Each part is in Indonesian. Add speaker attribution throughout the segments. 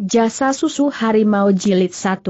Speaker 1: Jasa Susu Harimau Jilid 1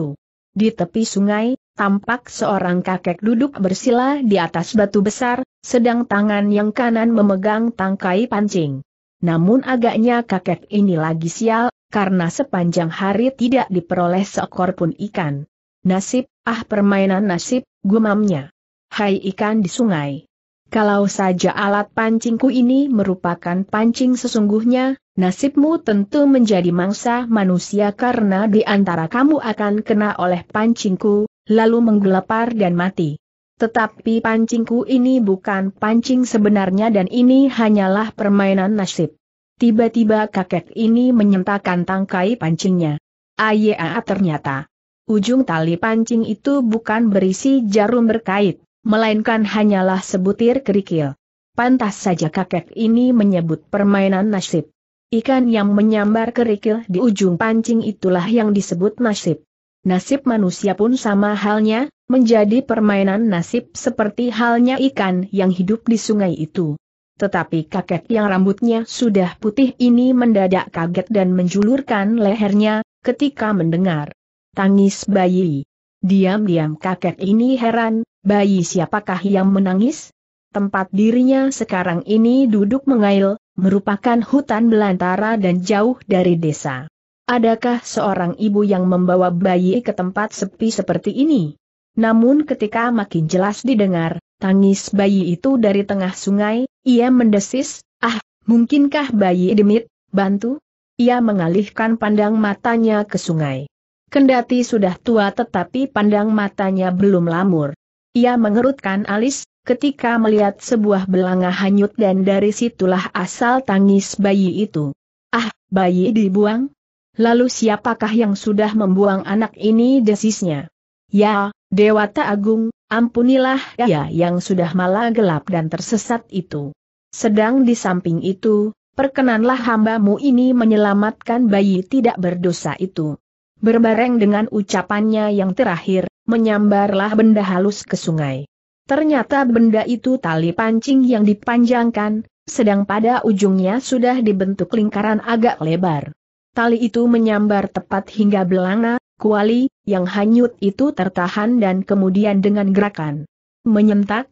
Speaker 1: Di tepi sungai, tampak seorang kakek duduk bersila di atas batu besar, sedang tangan yang kanan memegang tangkai pancing. Namun agaknya kakek ini lagi sial, karena sepanjang hari tidak diperoleh seekor pun ikan. Nasib, ah permainan nasib, gumamnya. Hai ikan di sungai. Kalau saja alat pancingku ini merupakan pancing sesungguhnya, Nasibmu tentu menjadi mangsa manusia karena di antara kamu akan kena oleh pancingku, lalu menggelepar dan mati. Tetapi pancingku ini bukan pancing sebenarnya dan ini hanyalah permainan nasib. Tiba-tiba kakek ini menyentakan tangkai pancingnya. Ayaa ah, ah, ternyata. Ujung tali pancing itu bukan berisi jarum berkait, melainkan hanyalah sebutir kerikil. Pantas saja kakek ini menyebut permainan nasib. Ikan yang menyambar kerikil di ujung pancing itulah yang disebut nasib. Nasib manusia pun sama halnya, menjadi permainan nasib seperti halnya ikan yang hidup di sungai itu. Tetapi kakek yang rambutnya sudah putih ini mendadak kaget dan menjulurkan lehernya, ketika mendengar tangis bayi. Diam-diam kakek ini heran, bayi siapakah yang menangis? Tempat dirinya sekarang ini duduk mengail, merupakan hutan belantara dan jauh dari desa. Adakah seorang ibu yang membawa bayi ke tempat sepi seperti ini? Namun ketika makin jelas didengar, tangis bayi itu dari tengah sungai, ia mendesis, ah, mungkinkah bayi demit, bantu? Ia mengalihkan pandang matanya ke sungai. Kendati sudah tua tetapi pandang matanya belum lamur. Ia mengerutkan alis, ketika melihat sebuah belanga hanyut dan dari situlah asal tangis bayi itu. Ah, bayi dibuang? Lalu siapakah yang sudah membuang anak ini desisnya? Ya, Dewata Agung, ampunilah ya yang sudah malah gelap dan tersesat itu. Sedang di samping itu, perkenanlah hambamu ini menyelamatkan bayi tidak berdosa itu. Berbareng dengan ucapannya yang terakhir, menyambarlah benda halus ke sungai. Ternyata benda itu tali pancing yang dipanjangkan, sedang pada ujungnya sudah dibentuk lingkaran agak lebar. Tali itu menyambar tepat hingga belanga, kuali, yang hanyut itu tertahan dan kemudian dengan gerakan menyentak,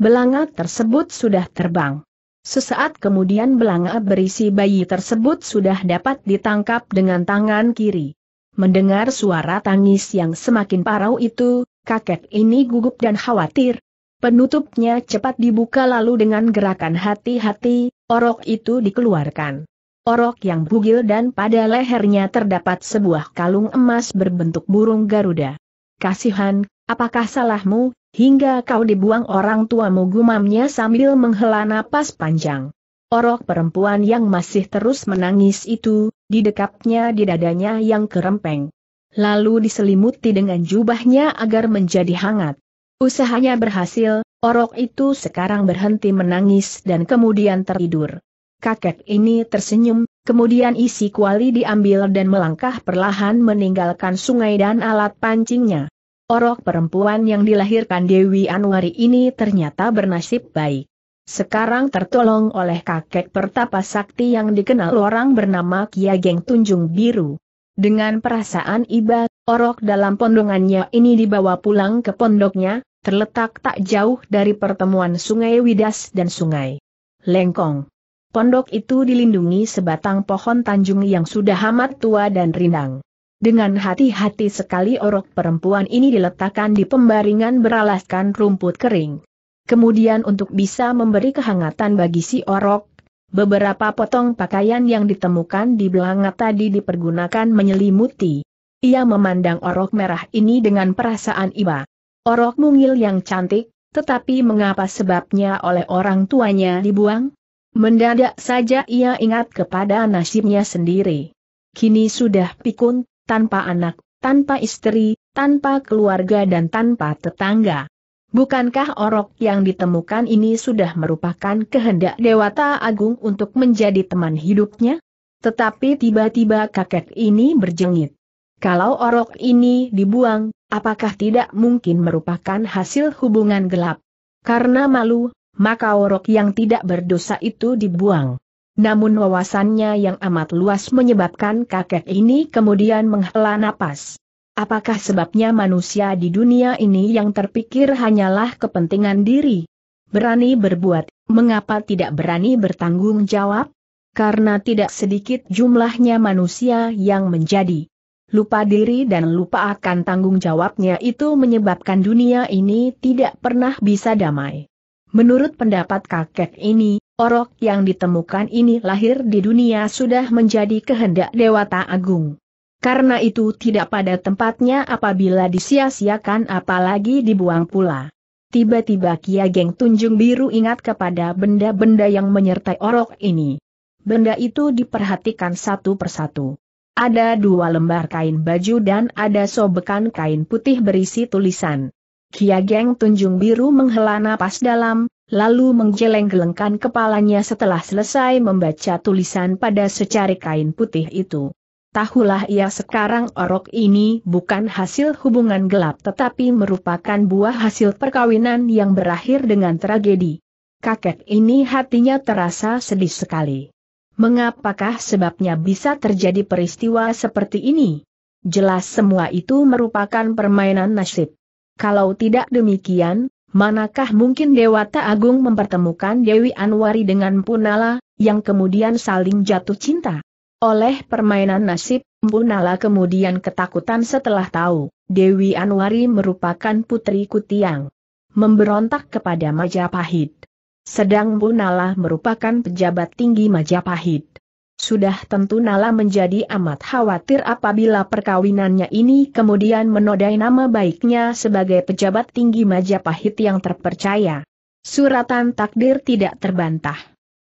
Speaker 1: belanga tersebut sudah terbang. Sesaat kemudian belanga berisi bayi tersebut sudah dapat ditangkap dengan tangan kiri. Mendengar suara tangis yang semakin parau itu, kakek ini gugup dan khawatir, Penutupnya cepat dibuka lalu dengan gerakan hati-hati, orok itu dikeluarkan. Orok yang bugil dan pada lehernya terdapat sebuah kalung emas berbentuk burung Garuda. Kasihan, apakah salahmu, hingga kau dibuang orang tuamu gumamnya sambil menghela napas panjang. Orok perempuan yang masih terus menangis itu, didekapnya di dadanya yang kerempeng. Lalu diselimuti dengan jubahnya agar menjadi hangat. Usahanya berhasil, orok itu sekarang berhenti menangis dan kemudian tertidur. Kakek ini tersenyum, kemudian isi kuali diambil dan melangkah perlahan meninggalkan sungai dan alat pancingnya. Orok perempuan yang dilahirkan Dewi Anwari ini ternyata bernasib baik. Sekarang tertolong oleh kakek pertapa sakti yang dikenal orang bernama Kiageng Tunjung Biru. Dengan perasaan iba, Orok dalam pondongannya ini dibawa pulang ke pondoknya, terletak tak jauh dari pertemuan Sungai Widas dan Sungai Lengkong. Pondok itu dilindungi sebatang pohon tanjung yang sudah amat tua dan rindang. Dengan hati-hati sekali orok perempuan ini diletakkan di pembaringan beralaskan rumput kering. Kemudian untuk bisa memberi kehangatan bagi si orok, beberapa potong pakaian yang ditemukan di belanga tadi dipergunakan menyelimuti. Ia memandang orok merah ini dengan perasaan iba. Orok mungil yang cantik, tetapi mengapa sebabnya oleh orang tuanya dibuang? Mendadak saja ia ingat kepada nasibnya sendiri. Kini sudah pikun, tanpa anak, tanpa istri, tanpa keluarga dan tanpa tetangga. Bukankah orok yang ditemukan ini sudah merupakan kehendak Dewata Agung untuk menjadi teman hidupnya? Tetapi tiba-tiba kakek ini berjengit. Kalau orok ini dibuang, Apakah tidak mungkin merupakan hasil hubungan gelap? Karena malu, maka orok yang tidak berdosa itu dibuang. Namun wawasannya yang amat luas menyebabkan kakek ini kemudian menghela napas. Apakah sebabnya manusia di dunia ini yang terpikir hanyalah kepentingan diri? Berani berbuat, mengapa tidak berani bertanggung jawab? Karena tidak sedikit jumlahnya manusia yang menjadi lupa diri dan lupa akan tanggung jawabnya itu menyebabkan dunia ini tidak pernah bisa damai. Menurut pendapat kakek ini, orok yang ditemukan ini lahir di dunia sudah menjadi kehendak Dewata Agung. Karena itu tidak pada tempatnya apabila disia-siakan apalagi dibuang pula. Tiba-tiba Kia Geng Tunjung Biru ingat kepada benda-benda yang menyertai orok ini. Benda itu diperhatikan satu persatu. Ada dua lembar kain baju dan ada sobekan kain putih berisi tulisan. Kiageng Tunjung Biru menghela napas dalam, lalu menggeleng-gelengkan kepalanya setelah selesai membaca tulisan pada secari kain putih itu. Tahulah ia sekarang orok ini bukan hasil hubungan gelap tetapi merupakan buah hasil perkawinan yang berakhir dengan tragedi. Kakek ini hatinya terasa sedih sekali. Mengapakah sebabnya bisa terjadi peristiwa seperti ini? Jelas semua itu merupakan permainan nasib. Kalau tidak demikian, manakah mungkin Dewata Agung mempertemukan Dewi Anwari dengan Punala, yang kemudian saling jatuh cinta? Oleh permainan nasib, Punala kemudian ketakutan setelah tahu, Dewi Anwari merupakan putri Kutiang. Memberontak kepada Majapahit. Sedang Bu Nala merupakan pejabat tinggi Majapahit. Sudah tentu Nala menjadi amat khawatir apabila perkawinannya ini kemudian menodai nama baiknya sebagai pejabat tinggi Majapahit yang terpercaya. Suratan takdir tidak terbantah.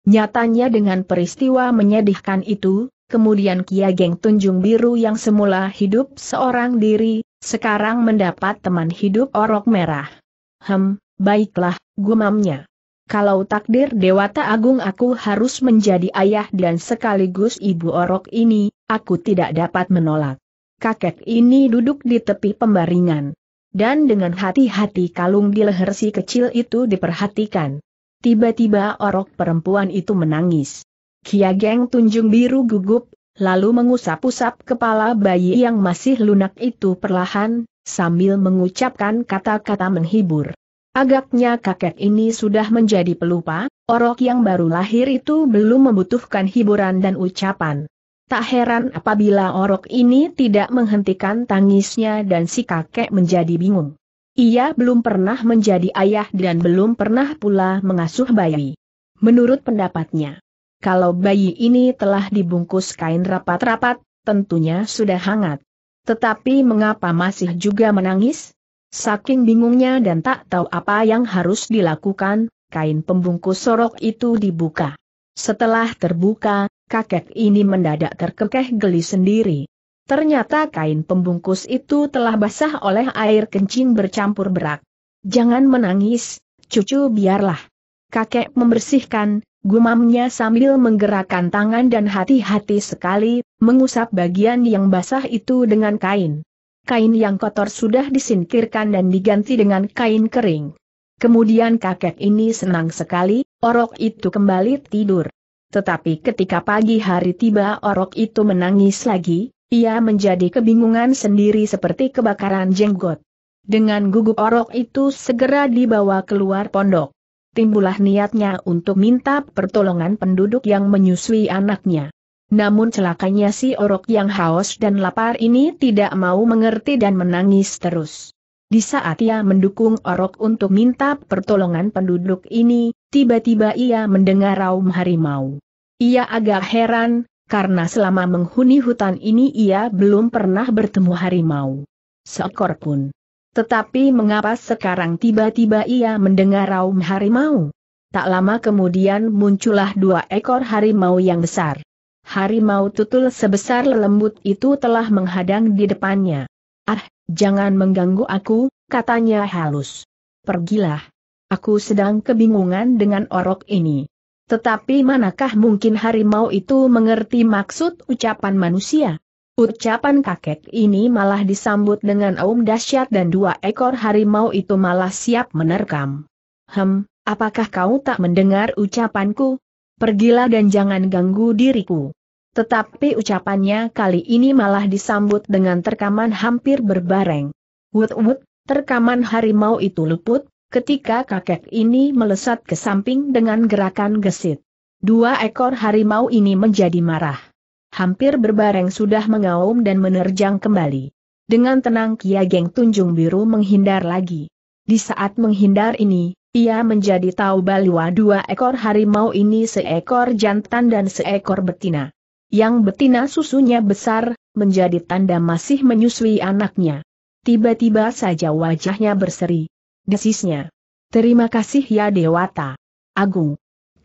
Speaker 1: Nyatanya dengan peristiwa menyedihkan itu, kemudian Kia Geng Tunjung Biru yang semula hidup seorang diri, sekarang mendapat teman hidup Orok Merah. Hem, baiklah, gumamnya kalau takdir Dewata Agung aku harus menjadi ayah dan sekaligus ibu orok ini, aku tidak dapat menolak. Kakek ini duduk di tepi pembaringan. Dan dengan hati-hati kalung di leher si kecil itu diperhatikan. Tiba-tiba orok perempuan itu menangis. Kiageng Tunjung Biru gugup, lalu mengusap-usap kepala bayi yang masih lunak itu perlahan, sambil mengucapkan kata-kata menghibur. Agaknya kakek ini sudah menjadi pelupa, orok yang baru lahir itu belum membutuhkan hiburan dan ucapan. Tak heran apabila orok ini tidak menghentikan tangisnya dan si kakek menjadi bingung. Ia belum pernah menjadi ayah dan belum pernah pula mengasuh bayi. Menurut pendapatnya, kalau bayi ini telah dibungkus kain rapat-rapat, tentunya sudah hangat. Tetapi mengapa masih juga menangis? Saking bingungnya dan tak tahu apa yang harus dilakukan, kain pembungkus sorok itu dibuka. Setelah terbuka, kakek ini mendadak terkekeh geli sendiri. Ternyata kain pembungkus itu telah basah oleh air kencing bercampur berak. Jangan menangis, cucu biarlah. Kakek membersihkan, gumamnya sambil menggerakkan tangan dan hati-hati sekali, mengusap bagian yang basah itu dengan kain kain yang kotor sudah disingkirkan dan diganti dengan kain kering. Kemudian kakek ini senang sekali, orok itu kembali tidur. Tetapi ketika pagi hari tiba orok itu menangis lagi, ia menjadi kebingungan sendiri seperti kebakaran jenggot. Dengan gugup orok itu segera dibawa keluar pondok. Timbulah niatnya untuk minta pertolongan penduduk yang menyusui anaknya. Namun celakanya si orok yang haus dan lapar ini tidak mau mengerti dan menangis terus. Di saat ia mendukung orok untuk minta pertolongan penduduk ini, tiba-tiba ia mendengar raum harimau. Ia agak heran, karena selama menghuni hutan ini ia belum pernah bertemu harimau. Seekor pun. Tetapi mengapa sekarang tiba-tiba ia mendengar raum harimau? Tak lama kemudian muncullah dua ekor harimau yang besar harimau tutul sebesar lembut itu telah menghadang di depannya. Ah, jangan mengganggu aku, katanya halus. Pergilah. Aku sedang kebingungan dengan orok ini. Tetapi manakah mungkin harimau itu mengerti maksud ucapan manusia? Ucapan kakek ini malah disambut dengan aum dahsyat dan dua ekor harimau itu malah siap menerkam. Hem, apakah kau tak mendengar ucapanku? pergilah dan jangan ganggu diriku. Tetapi ucapannya kali ini malah disambut dengan terkaman hampir berbareng. Wut-wut, terkaman harimau itu luput, ketika kakek ini melesat ke samping dengan gerakan gesit. Dua ekor harimau ini menjadi marah. Hampir berbareng sudah mengaum dan menerjang kembali. Dengan tenang Kia Geng Tunjung Biru menghindar lagi. Di saat menghindar ini, ia menjadi tahu bahwa dua ekor harimau ini seekor jantan dan seekor betina. Yang betina susunya besar, menjadi tanda masih menyusui anaknya. Tiba-tiba saja wajahnya berseri. Desisnya. Terima kasih ya Dewata. Agung.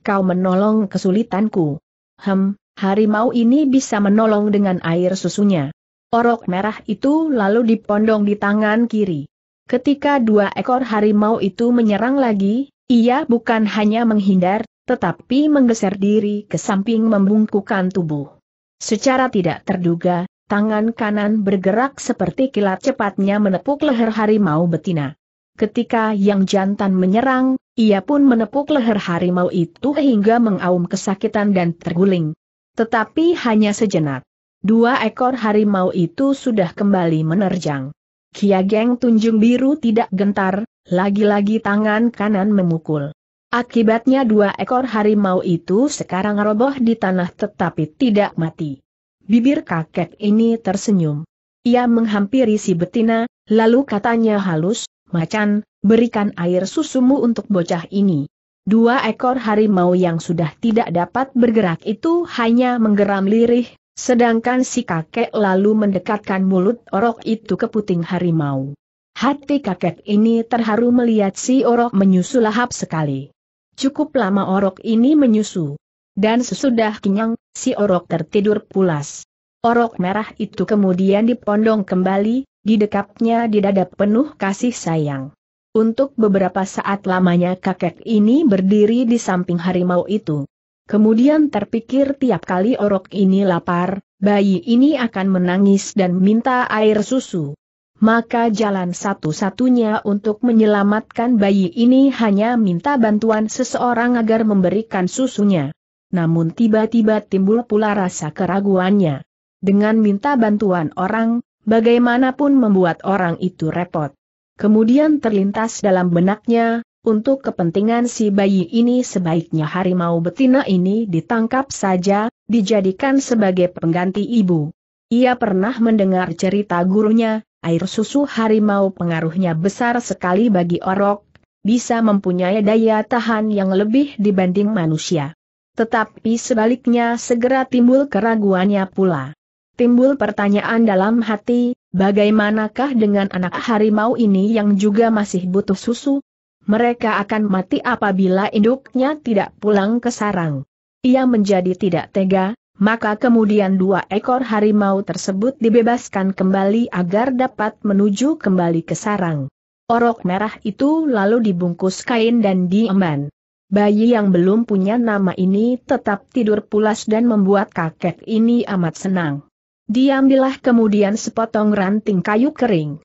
Speaker 1: Kau menolong kesulitanku. Hem, harimau ini bisa menolong dengan air susunya. Orok merah itu lalu dipondong di tangan kiri. Ketika dua ekor harimau itu menyerang lagi, ia bukan hanya menghindar, tetapi menggeser diri ke samping membungkukan tubuh. Secara tidak terduga, tangan kanan bergerak seperti kilat cepatnya menepuk leher harimau betina. Ketika yang jantan menyerang, ia pun menepuk leher harimau itu hingga mengaum kesakitan dan terguling. Tetapi hanya sejenak. Dua ekor harimau itu sudah kembali menerjang. Kia Geng Tunjung Biru tidak gentar, lagi-lagi tangan kanan memukul. Akibatnya dua ekor harimau itu sekarang roboh di tanah tetapi tidak mati. Bibir kakek ini tersenyum. Ia menghampiri si betina, lalu katanya halus, Macan, berikan air susumu untuk bocah ini. Dua ekor harimau yang sudah tidak dapat bergerak itu hanya menggeram lirih, Sedangkan si kakek lalu mendekatkan mulut orok itu ke puting harimau. Hati kakek ini terharu melihat si orok menyusu lahap sekali. Cukup lama orok ini menyusu. Dan sesudah kenyang, si orok tertidur pulas. Orok merah itu kemudian dipondong kembali, didekapnya di dada penuh kasih sayang. Untuk beberapa saat lamanya kakek ini berdiri di samping harimau itu. Kemudian terpikir tiap kali orok ini lapar, bayi ini akan menangis dan minta air susu. Maka jalan satu-satunya untuk menyelamatkan bayi ini hanya minta bantuan seseorang agar memberikan susunya. Namun tiba-tiba timbul pula rasa keraguannya. Dengan minta bantuan orang, bagaimanapun membuat orang itu repot. Kemudian terlintas dalam benaknya, untuk kepentingan si bayi ini sebaiknya harimau betina ini ditangkap saja, dijadikan sebagai pengganti ibu. Ia pernah mendengar cerita gurunya, air susu harimau pengaruhnya besar sekali bagi orok, bisa mempunyai daya tahan yang lebih dibanding manusia. Tetapi sebaliknya segera timbul keraguannya pula. Timbul pertanyaan dalam hati, bagaimanakah dengan anak harimau ini yang juga masih butuh susu, mereka akan mati apabila induknya tidak pulang ke sarang. Ia menjadi tidak tega, maka kemudian dua ekor harimau tersebut dibebaskan kembali agar dapat menuju kembali ke sarang. Orok merah itu lalu dibungkus kain dan diemban. Bayi yang belum punya nama ini tetap tidur pulas dan membuat kakek ini amat senang. Diamilah kemudian sepotong ranting kayu kering.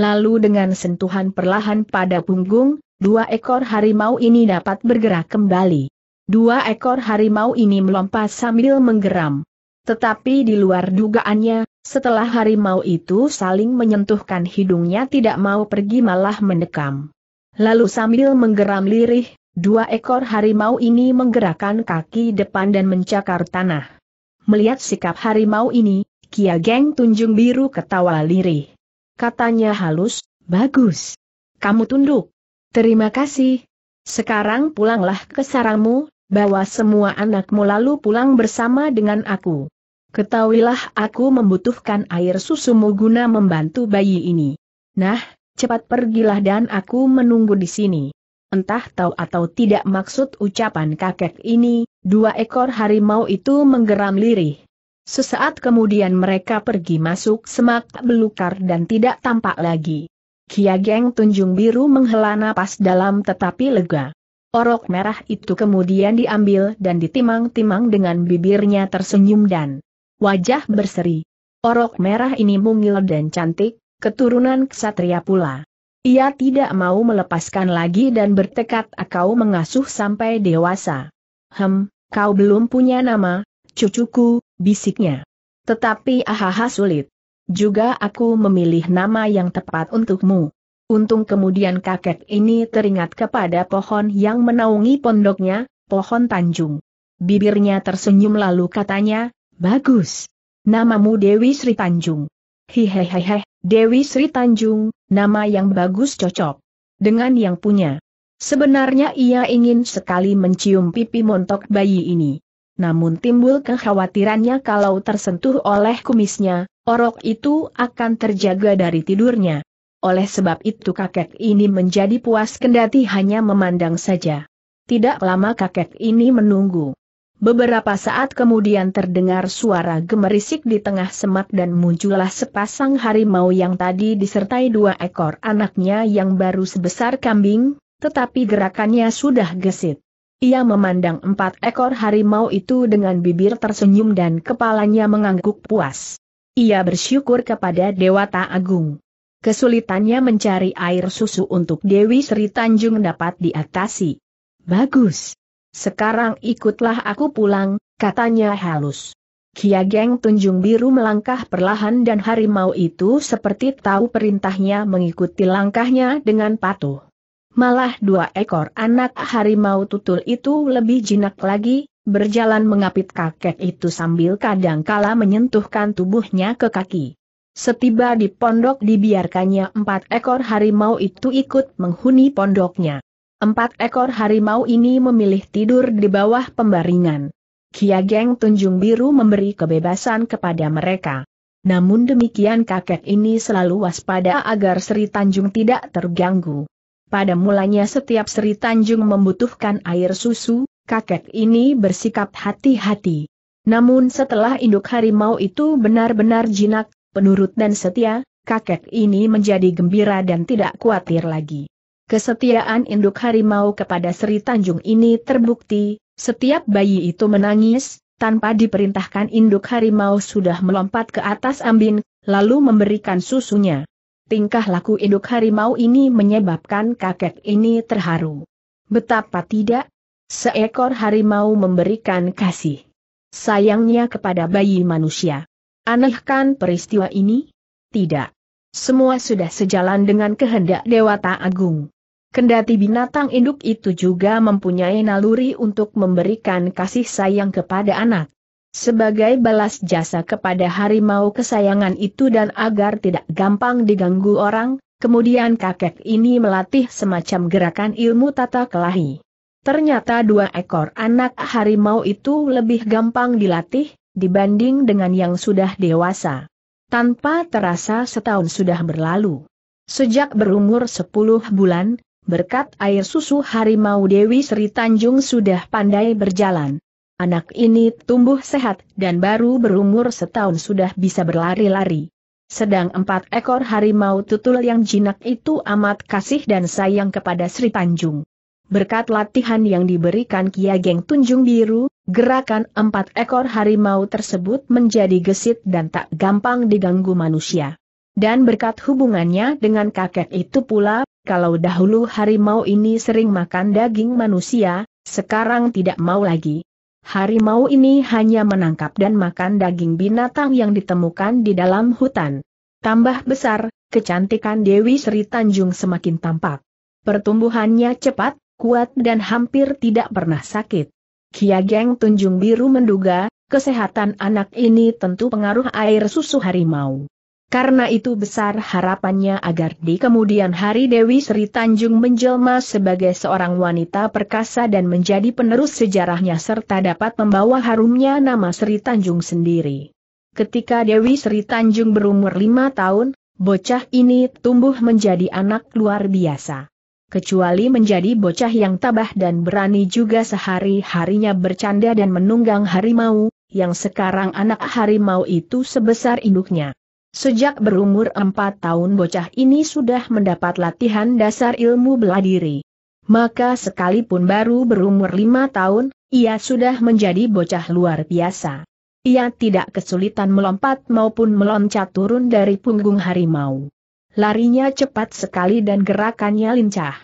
Speaker 1: Lalu dengan sentuhan perlahan pada punggung, dua ekor harimau ini dapat bergerak kembali. Dua ekor harimau ini melompat sambil menggeram. Tetapi di luar dugaannya, setelah harimau itu saling menyentuhkan hidungnya tidak mau pergi malah mendekam. Lalu sambil menggeram lirih, dua ekor harimau ini menggerakkan kaki depan dan mencakar tanah. Melihat sikap harimau ini, Kia Geng Tunjung Biru ketawa lirih. Katanya halus, bagus. Kamu tunduk. Terima kasih. Sekarang pulanglah ke sarangmu, bawa semua anakmu lalu pulang bersama dengan aku. Ketahuilah aku membutuhkan air susumu guna membantu bayi ini. Nah, cepat pergilah dan aku menunggu di sini. Entah tahu atau tidak maksud ucapan kakek ini, dua ekor harimau itu menggeram lirih. Sesaat kemudian mereka pergi masuk semak belukar dan tidak tampak lagi. Kia Geng Tunjung Biru menghela napas dalam tetapi lega. Orok merah itu kemudian diambil dan ditimang-timang dengan bibirnya tersenyum dan wajah berseri. Orok merah ini mungil dan cantik, keturunan ksatria pula. Ia tidak mau melepaskan lagi dan bertekad akau mengasuh sampai dewasa. Hem, kau belum punya nama, cucuku, bisiknya. Tetapi ahaha sulit. Juga aku memilih nama yang tepat untukmu. Untung kemudian kakek ini teringat kepada pohon yang menaungi pondoknya, pohon Tanjung. Bibirnya tersenyum lalu katanya, bagus. Namamu Dewi Sri Tanjung. Hihehehe, Dewi Sri Tanjung, nama yang bagus cocok. Dengan yang punya. Sebenarnya ia ingin sekali mencium pipi montok bayi ini namun timbul kekhawatirannya kalau tersentuh oleh kumisnya, orok itu akan terjaga dari tidurnya. Oleh sebab itu kakek ini menjadi puas kendati hanya memandang saja. Tidak lama kakek ini menunggu. Beberapa saat kemudian terdengar suara gemerisik di tengah semak dan muncullah sepasang harimau yang tadi disertai dua ekor anaknya yang baru sebesar kambing, tetapi gerakannya sudah gesit. Ia memandang empat ekor harimau itu dengan bibir tersenyum dan kepalanya mengangguk puas. Ia bersyukur kepada Dewata Agung. Kesulitannya mencari air susu untuk Dewi Sri Tanjung dapat diatasi. Bagus. Sekarang ikutlah aku pulang, katanya halus. Kia Geng Tunjung Biru melangkah perlahan dan harimau itu seperti tahu perintahnya mengikuti langkahnya dengan patuh. Malah dua ekor anak harimau tutul itu lebih jinak lagi, berjalan mengapit kakek itu sambil kadang kala menyentuhkan tubuhnya ke kaki. Setiba di pondok dibiarkannya empat ekor harimau itu ikut menghuni pondoknya. Empat ekor harimau ini memilih tidur di bawah pembaringan. Kiageng Tunjung Biru memberi kebebasan kepada mereka. Namun demikian kakek ini selalu waspada agar Sri Tanjung tidak terganggu. Pada mulanya setiap Sri Tanjung membutuhkan air susu, kakek ini bersikap hati-hati. Namun setelah induk harimau itu benar-benar jinak, penurut dan setia, kakek ini menjadi gembira dan tidak khawatir lagi. Kesetiaan induk harimau kepada Sri Tanjung ini terbukti, setiap bayi itu menangis, tanpa diperintahkan induk harimau sudah melompat ke atas ambin, lalu memberikan susunya. Tingkah laku induk harimau ini menyebabkan kakek ini terharu. Betapa tidak? Seekor harimau memberikan kasih. Sayangnya kepada bayi manusia. Aneh kan peristiwa ini? Tidak. Semua sudah sejalan dengan kehendak Dewata Agung. Kendati binatang induk itu juga mempunyai naluri untuk memberikan kasih sayang kepada anak. Sebagai balas jasa kepada harimau kesayangan itu dan agar tidak gampang diganggu orang, kemudian kakek ini melatih semacam gerakan ilmu tata kelahi. Ternyata dua ekor anak harimau itu lebih gampang dilatih, dibanding dengan yang sudah dewasa. Tanpa terasa setahun sudah berlalu. Sejak berumur 10 bulan, berkat air susu harimau Dewi Sri Tanjung sudah pandai berjalan. Anak ini tumbuh sehat dan baru berumur setahun sudah bisa berlari-lari. Sedang empat ekor harimau tutul yang jinak itu amat kasih dan sayang kepada Sri Panjung. Berkat latihan yang diberikan Geng Tunjung Biru, gerakan empat ekor harimau tersebut menjadi gesit dan tak gampang diganggu manusia. Dan berkat hubungannya dengan kakek itu pula, kalau dahulu harimau ini sering makan daging manusia, sekarang tidak mau lagi. Harimau ini hanya menangkap dan makan daging binatang yang ditemukan di dalam hutan. Tambah besar, kecantikan Dewi Sri Tanjung semakin tampak. Pertumbuhannya cepat, kuat dan hampir tidak pernah sakit. Geng Tunjung Biru menduga, kesehatan anak ini tentu pengaruh air susu harimau. Karena itu besar harapannya agar di kemudian hari Dewi Sri Tanjung menjelma sebagai seorang wanita perkasa dan menjadi penerus sejarahnya serta dapat membawa harumnya nama Sri Tanjung sendiri. Ketika Dewi Sri Tanjung berumur lima tahun, bocah ini tumbuh menjadi anak luar biasa. Kecuali menjadi bocah yang tabah dan berani juga sehari-harinya bercanda dan menunggang harimau, yang sekarang anak harimau itu sebesar induknya. Sejak berumur empat tahun bocah ini sudah mendapat latihan dasar ilmu bela diri. Maka sekalipun baru berumur lima tahun, ia sudah menjadi bocah luar biasa. Ia tidak kesulitan melompat maupun meloncat turun dari punggung harimau. Larinya cepat sekali dan gerakannya lincah.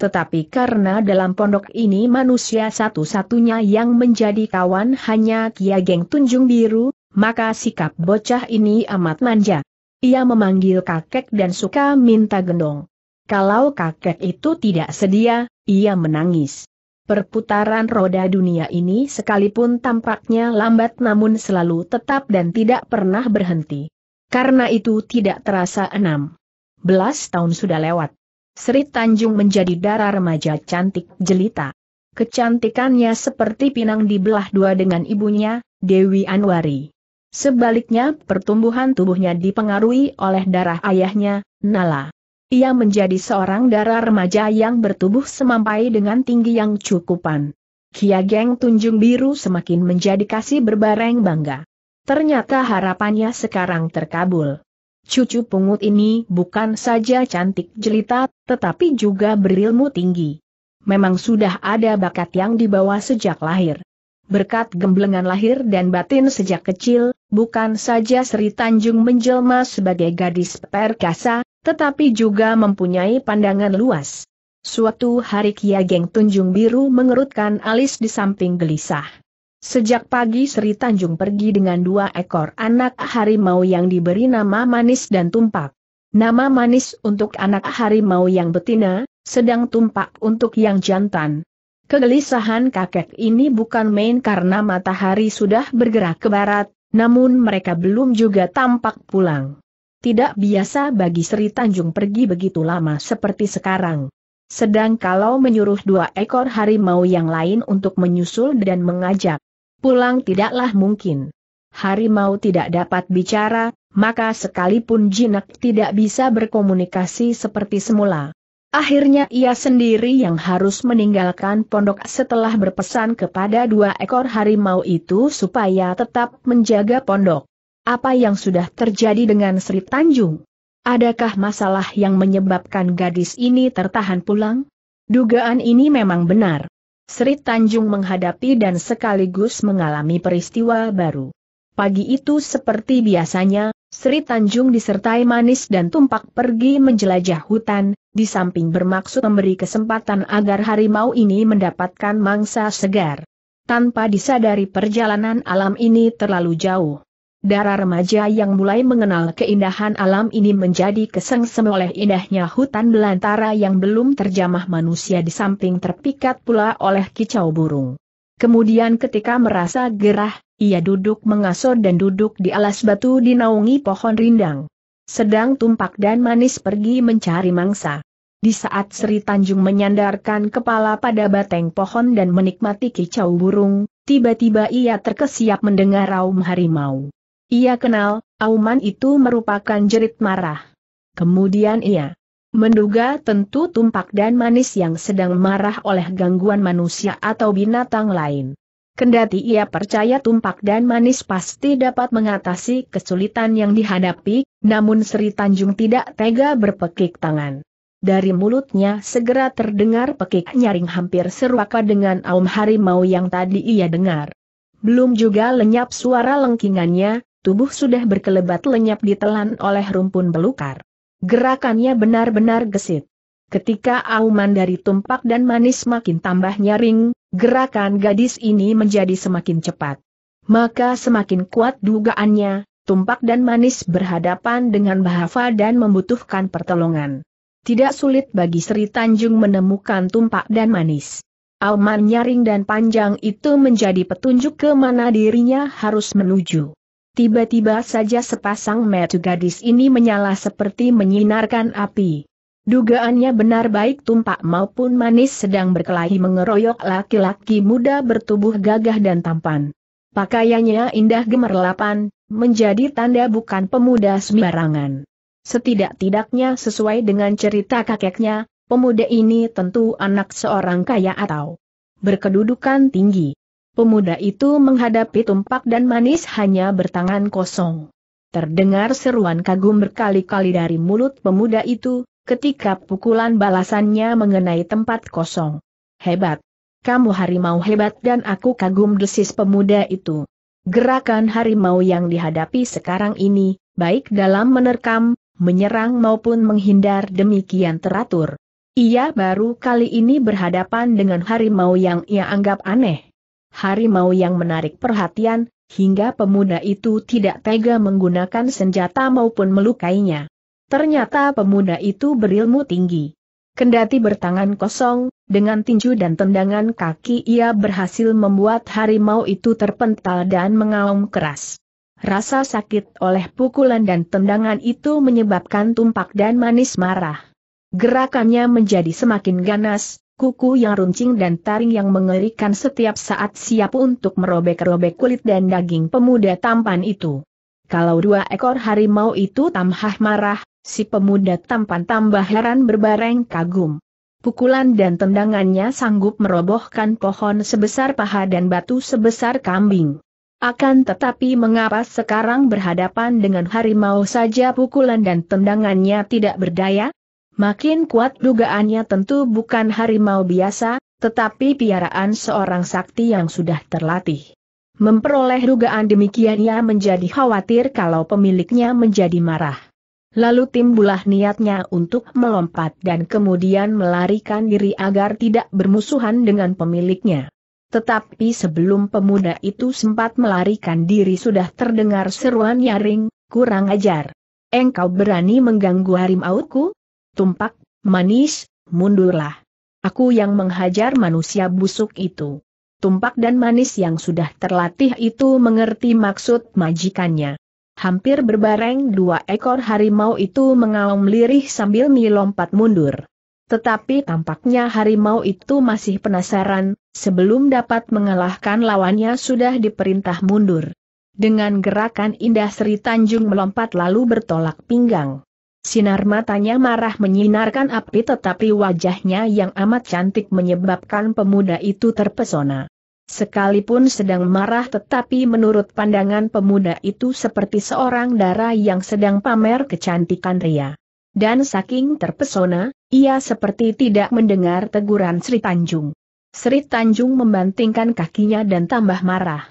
Speaker 1: Tetapi karena dalam pondok ini manusia satu-satunya yang menjadi kawan hanya Kia Geng Tunjung Biru, maka sikap bocah ini amat manja. Ia memanggil kakek dan suka minta gendong. Kalau kakek itu tidak sedia, ia menangis. Perputaran roda dunia ini sekalipun tampaknya lambat namun selalu tetap dan tidak pernah berhenti. Karena itu tidak terasa enam. Belas tahun sudah lewat. Sri Tanjung menjadi darah remaja cantik jelita. Kecantikannya seperti pinang dibelah dua dengan ibunya, Dewi Anwari. Sebaliknya pertumbuhan tubuhnya dipengaruhi oleh darah ayahnya, Nala. Ia menjadi seorang darah remaja yang bertubuh semampai dengan tinggi yang cukupan. Kia Geng Tunjung Biru semakin menjadi kasih berbareng bangga. Ternyata harapannya sekarang terkabul. Cucu pungut ini bukan saja cantik jelita, tetapi juga berilmu tinggi. Memang sudah ada bakat yang dibawa sejak lahir berkat gemblengan lahir dan batin sejak kecil, bukan saja Sri Tanjung menjelma sebagai gadis perkasa, tetapi juga mempunyai pandangan luas. Suatu hari Kia Geng Tunjung Biru mengerutkan alis di samping gelisah. Sejak pagi Sri Tanjung pergi dengan dua ekor anak harimau yang diberi nama Manis dan Tumpak. Nama Manis untuk anak harimau yang betina, sedang Tumpak untuk yang jantan. Kegelisahan kakek ini bukan main karena matahari sudah bergerak ke barat, namun mereka belum juga tampak pulang. Tidak biasa bagi Sri Tanjung pergi begitu lama seperti sekarang. Sedang kalau menyuruh dua ekor harimau yang lain untuk menyusul dan mengajak, pulang tidaklah mungkin. Harimau tidak dapat bicara, maka sekalipun jinak tidak bisa berkomunikasi seperti semula. Akhirnya ia sendiri yang harus meninggalkan pondok setelah berpesan kepada dua ekor harimau itu supaya tetap menjaga pondok. Apa yang sudah terjadi dengan Sri Tanjung? Adakah masalah yang menyebabkan gadis ini tertahan pulang? Dugaan ini memang benar. Sri Tanjung menghadapi dan sekaligus mengalami peristiwa baru. Pagi itu seperti biasanya, Sri Tanjung disertai manis dan tumpak pergi menjelajah hutan, di samping bermaksud memberi kesempatan agar harimau ini mendapatkan mangsa segar. Tanpa disadari perjalanan alam ini terlalu jauh. Darah remaja yang mulai mengenal keindahan alam ini menjadi kesengsem oleh indahnya hutan belantara yang belum terjamah manusia di samping terpikat pula oleh kicau burung. Kemudian ketika merasa gerah, ia duduk mengaso dan duduk di alas batu dinaungi pohon rindang. Sedang tumpak dan manis pergi mencari mangsa. Di saat Sri Tanjung menyandarkan kepala pada batang pohon dan menikmati kicau burung, tiba-tiba ia terkesiap mendengar raum harimau. Ia kenal, auman itu merupakan jerit marah. Kemudian ia menduga tentu tumpak dan manis yang sedang marah oleh gangguan manusia atau binatang lain. Kendati ia percaya tumpak dan manis pasti dapat mengatasi kesulitan yang dihadapi, namun Sri Tanjung tidak tega berpekik tangan. Dari mulutnya segera terdengar pekik nyaring hampir serupa dengan aum harimau yang tadi ia dengar. Belum juga lenyap suara lengkingannya, tubuh sudah berkelebat lenyap ditelan oleh rumpun belukar. Gerakannya benar-benar gesit. Ketika auman dari tumpak dan manis makin tambah nyaring, Gerakan gadis ini menjadi semakin cepat. Maka semakin kuat dugaannya, Tumpak dan Manis berhadapan dengan Bahava dan membutuhkan pertolongan. Tidak sulit bagi Sri Tanjung menemukan Tumpak dan Manis. Auman nyaring dan panjang itu menjadi petunjuk ke mana dirinya harus menuju. Tiba-tiba saja sepasang metu gadis ini menyala seperti menyinarkan api. Dugaannya benar baik tumpak maupun manis sedang berkelahi mengeroyok laki-laki muda bertubuh gagah dan tampan. Pakaiannya indah gemerlapan, menjadi tanda bukan pemuda sembarangan. Setidak-tidaknya sesuai dengan cerita kakeknya, pemuda ini tentu anak seorang kaya atau berkedudukan tinggi. Pemuda itu menghadapi tumpak dan manis hanya bertangan kosong. Terdengar seruan kagum berkali-kali dari mulut pemuda itu, ketika pukulan balasannya mengenai tempat kosong. Hebat! Kamu harimau hebat dan aku kagum desis pemuda itu. Gerakan harimau yang dihadapi sekarang ini, baik dalam menerkam, menyerang maupun menghindar demikian teratur. Ia baru kali ini berhadapan dengan harimau yang ia anggap aneh. Harimau yang menarik perhatian, hingga pemuda itu tidak tega menggunakan senjata maupun melukainya. Ternyata pemuda itu berilmu tinggi. Kendati bertangan kosong, dengan tinju dan tendangan kaki ia berhasil membuat harimau itu terpental dan mengaum keras. Rasa sakit oleh pukulan dan tendangan itu menyebabkan tumpak dan manis marah. Gerakannya menjadi semakin ganas, kuku yang runcing dan taring yang mengerikan setiap saat siap untuk merobek-robek kulit dan daging pemuda tampan itu. Kalau dua ekor harimau itu tamah marah, Si pemuda tampan tambah heran berbareng kagum. Pukulan dan tendangannya sanggup merobohkan pohon sebesar paha dan batu sebesar kambing. Akan tetapi mengapa sekarang berhadapan dengan harimau saja pukulan dan tendangannya tidak berdaya? Makin kuat dugaannya tentu bukan harimau biasa, tetapi piaraan seorang sakti yang sudah terlatih. Memperoleh dugaan demikian ia menjadi khawatir kalau pemiliknya menjadi marah. Lalu timbulah niatnya untuk melompat dan kemudian melarikan diri agar tidak bermusuhan dengan pemiliknya. Tetapi sebelum pemuda itu sempat melarikan diri sudah terdengar seruan nyaring, kurang ajar. Engkau berani mengganggu harimauku? Tumpak, manis, mundurlah. Aku yang menghajar manusia busuk itu. Tumpak dan manis yang sudah terlatih itu mengerti maksud majikannya hampir berbareng dua ekor harimau itu mengaum lirih sambil melompat mundur. Tetapi tampaknya harimau itu masih penasaran, sebelum dapat mengalahkan lawannya sudah diperintah mundur. Dengan gerakan indah Sri Tanjung melompat lalu bertolak pinggang. Sinar matanya marah menyinarkan api tetapi wajahnya yang amat cantik menyebabkan pemuda itu terpesona. Sekalipun sedang marah tetapi menurut pandangan pemuda itu seperti seorang dara yang sedang pamer kecantikan ria. Dan saking terpesona, ia seperti tidak mendengar teguran Sri Tanjung. Sri Tanjung membantingkan kakinya dan tambah marah.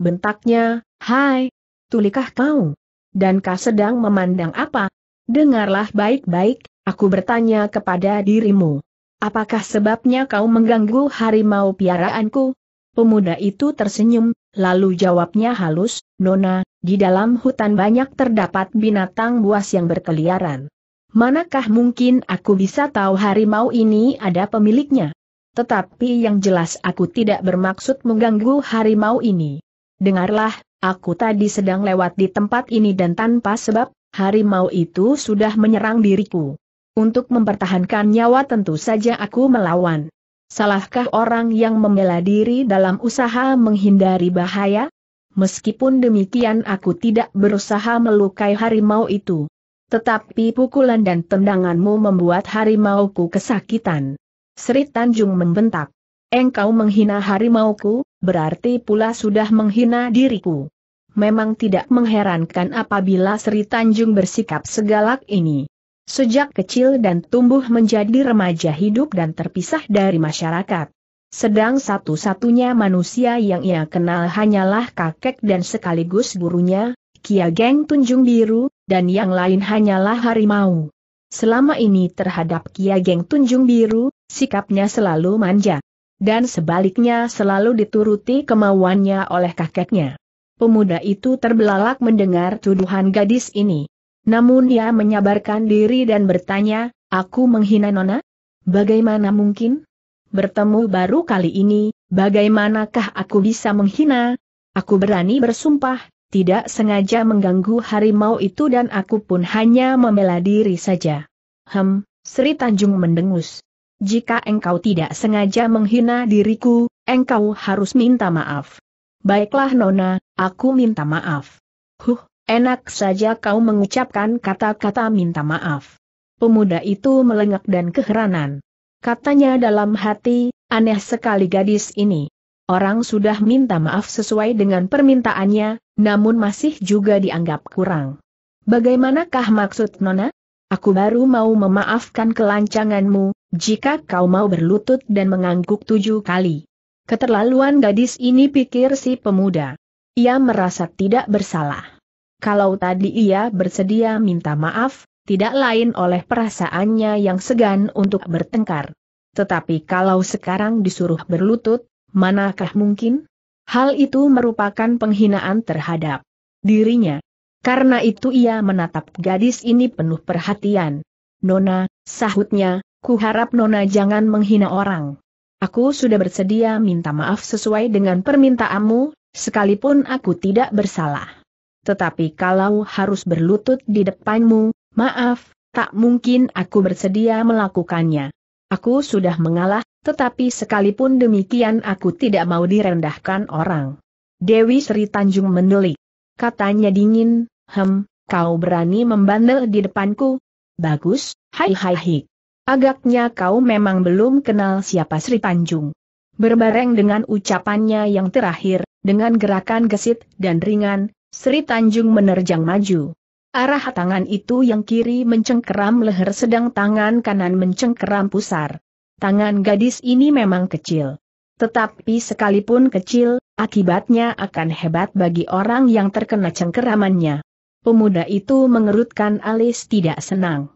Speaker 1: Bentaknya, Hai, tulikah kau? Dan kau sedang memandang apa? Dengarlah baik-baik, aku bertanya kepada dirimu. Apakah sebabnya kau mengganggu harimau piaraanku? Pemuda itu tersenyum, lalu jawabnya halus, Nona, di dalam hutan banyak terdapat binatang buas yang berkeliaran. Manakah mungkin aku bisa tahu harimau ini ada pemiliknya? Tetapi yang jelas aku tidak bermaksud mengganggu harimau ini. Dengarlah, aku tadi sedang lewat di tempat ini dan tanpa sebab, harimau itu sudah menyerang diriku. Untuk mempertahankan nyawa tentu saja aku melawan. Salahkah orang yang membela diri dalam usaha menghindari bahaya? Meskipun demikian aku tidak berusaha melukai harimau itu. Tetapi pukulan dan tendanganmu membuat harimauku kesakitan. Sri Tanjung membentak. Engkau menghina harimauku, berarti pula sudah menghina diriku. Memang tidak mengherankan apabila Sri Tanjung bersikap segalak ini. Sejak kecil dan tumbuh menjadi remaja hidup dan terpisah dari masyarakat. Sedang satu-satunya manusia yang ia kenal hanyalah kakek dan sekaligus gurunya, Kia Geng Tunjung Biru, dan yang lain hanyalah harimau. Selama ini terhadap Kia Geng Tunjung Biru, sikapnya selalu manja. Dan sebaliknya selalu dituruti kemauannya oleh kakeknya. Pemuda itu terbelalak mendengar tuduhan gadis ini. Namun ia menyabarkan diri dan bertanya, aku menghina Nona? Bagaimana mungkin? Bertemu baru kali ini, bagaimanakah aku bisa menghina? Aku berani bersumpah, tidak sengaja mengganggu harimau itu dan aku pun hanya membela diri saja. Hem, Sri Tanjung mendengus. Jika engkau tidak sengaja menghina diriku, engkau harus minta maaf. Baiklah Nona, aku minta maaf. Huh, Enak saja kau mengucapkan kata-kata minta maaf. Pemuda itu melengak dan keheranan. Katanya dalam hati, aneh sekali gadis ini. Orang sudah minta maaf sesuai dengan permintaannya, namun masih juga dianggap kurang. Bagaimanakah maksud Nona? Aku baru mau memaafkan kelancanganmu, jika kau mau berlutut dan mengangguk tujuh kali. Keterlaluan gadis ini pikir si pemuda. Ia merasa tidak bersalah kalau tadi ia bersedia minta maaf, tidak lain oleh perasaannya yang segan untuk bertengkar. Tetapi kalau sekarang disuruh berlutut, manakah mungkin? Hal itu merupakan penghinaan terhadap dirinya. Karena itu ia menatap gadis ini penuh perhatian. Nona, sahutnya, ku harap Nona jangan menghina orang. Aku sudah bersedia minta maaf sesuai dengan permintaanmu, sekalipun aku tidak bersalah tetapi kalau harus berlutut di depanmu, maaf, tak mungkin aku bersedia melakukannya. Aku sudah mengalah, tetapi sekalipun demikian aku tidak mau direndahkan orang. Dewi Sri Tanjung mendelik. Katanya dingin, hem, kau berani membandel di depanku? Bagus, hai hai hai. Agaknya kau memang belum kenal siapa Sri Tanjung. Berbareng dengan ucapannya yang terakhir, dengan gerakan gesit dan ringan, Sri Tanjung menerjang maju. Arah tangan itu yang kiri mencengkeram leher sedang tangan kanan mencengkeram pusar. Tangan gadis ini memang kecil. Tetapi sekalipun kecil, akibatnya akan hebat bagi orang yang terkena cengkeramannya. Pemuda itu mengerutkan alis tidak senang.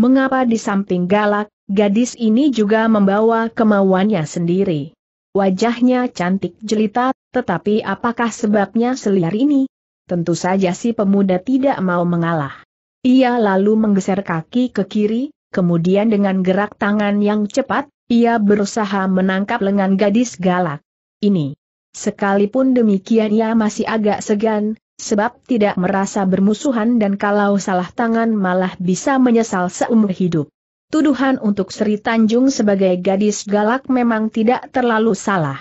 Speaker 1: Mengapa di samping galak, gadis ini juga membawa kemauannya sendiri. Wajahnya cantik jelita, tetapi apakah sebabnya seliar ini? Tentu saja si pemuda tidak mau mengalah. Ia lalu menggeser kaki ke kiri, kemudian dengan gerak tangan yang cepat, ia berusaha menangkap lengan gadis galak. Ini. Sekalipun demikian ia masih agak segan, sebab tidak merasa bermusuhan dan kalau salah tangan malah bisa menyesal seumur hidup. Tuduhan untuk Sri Tanjung sebagai gadis galak memang tidak terlalu salah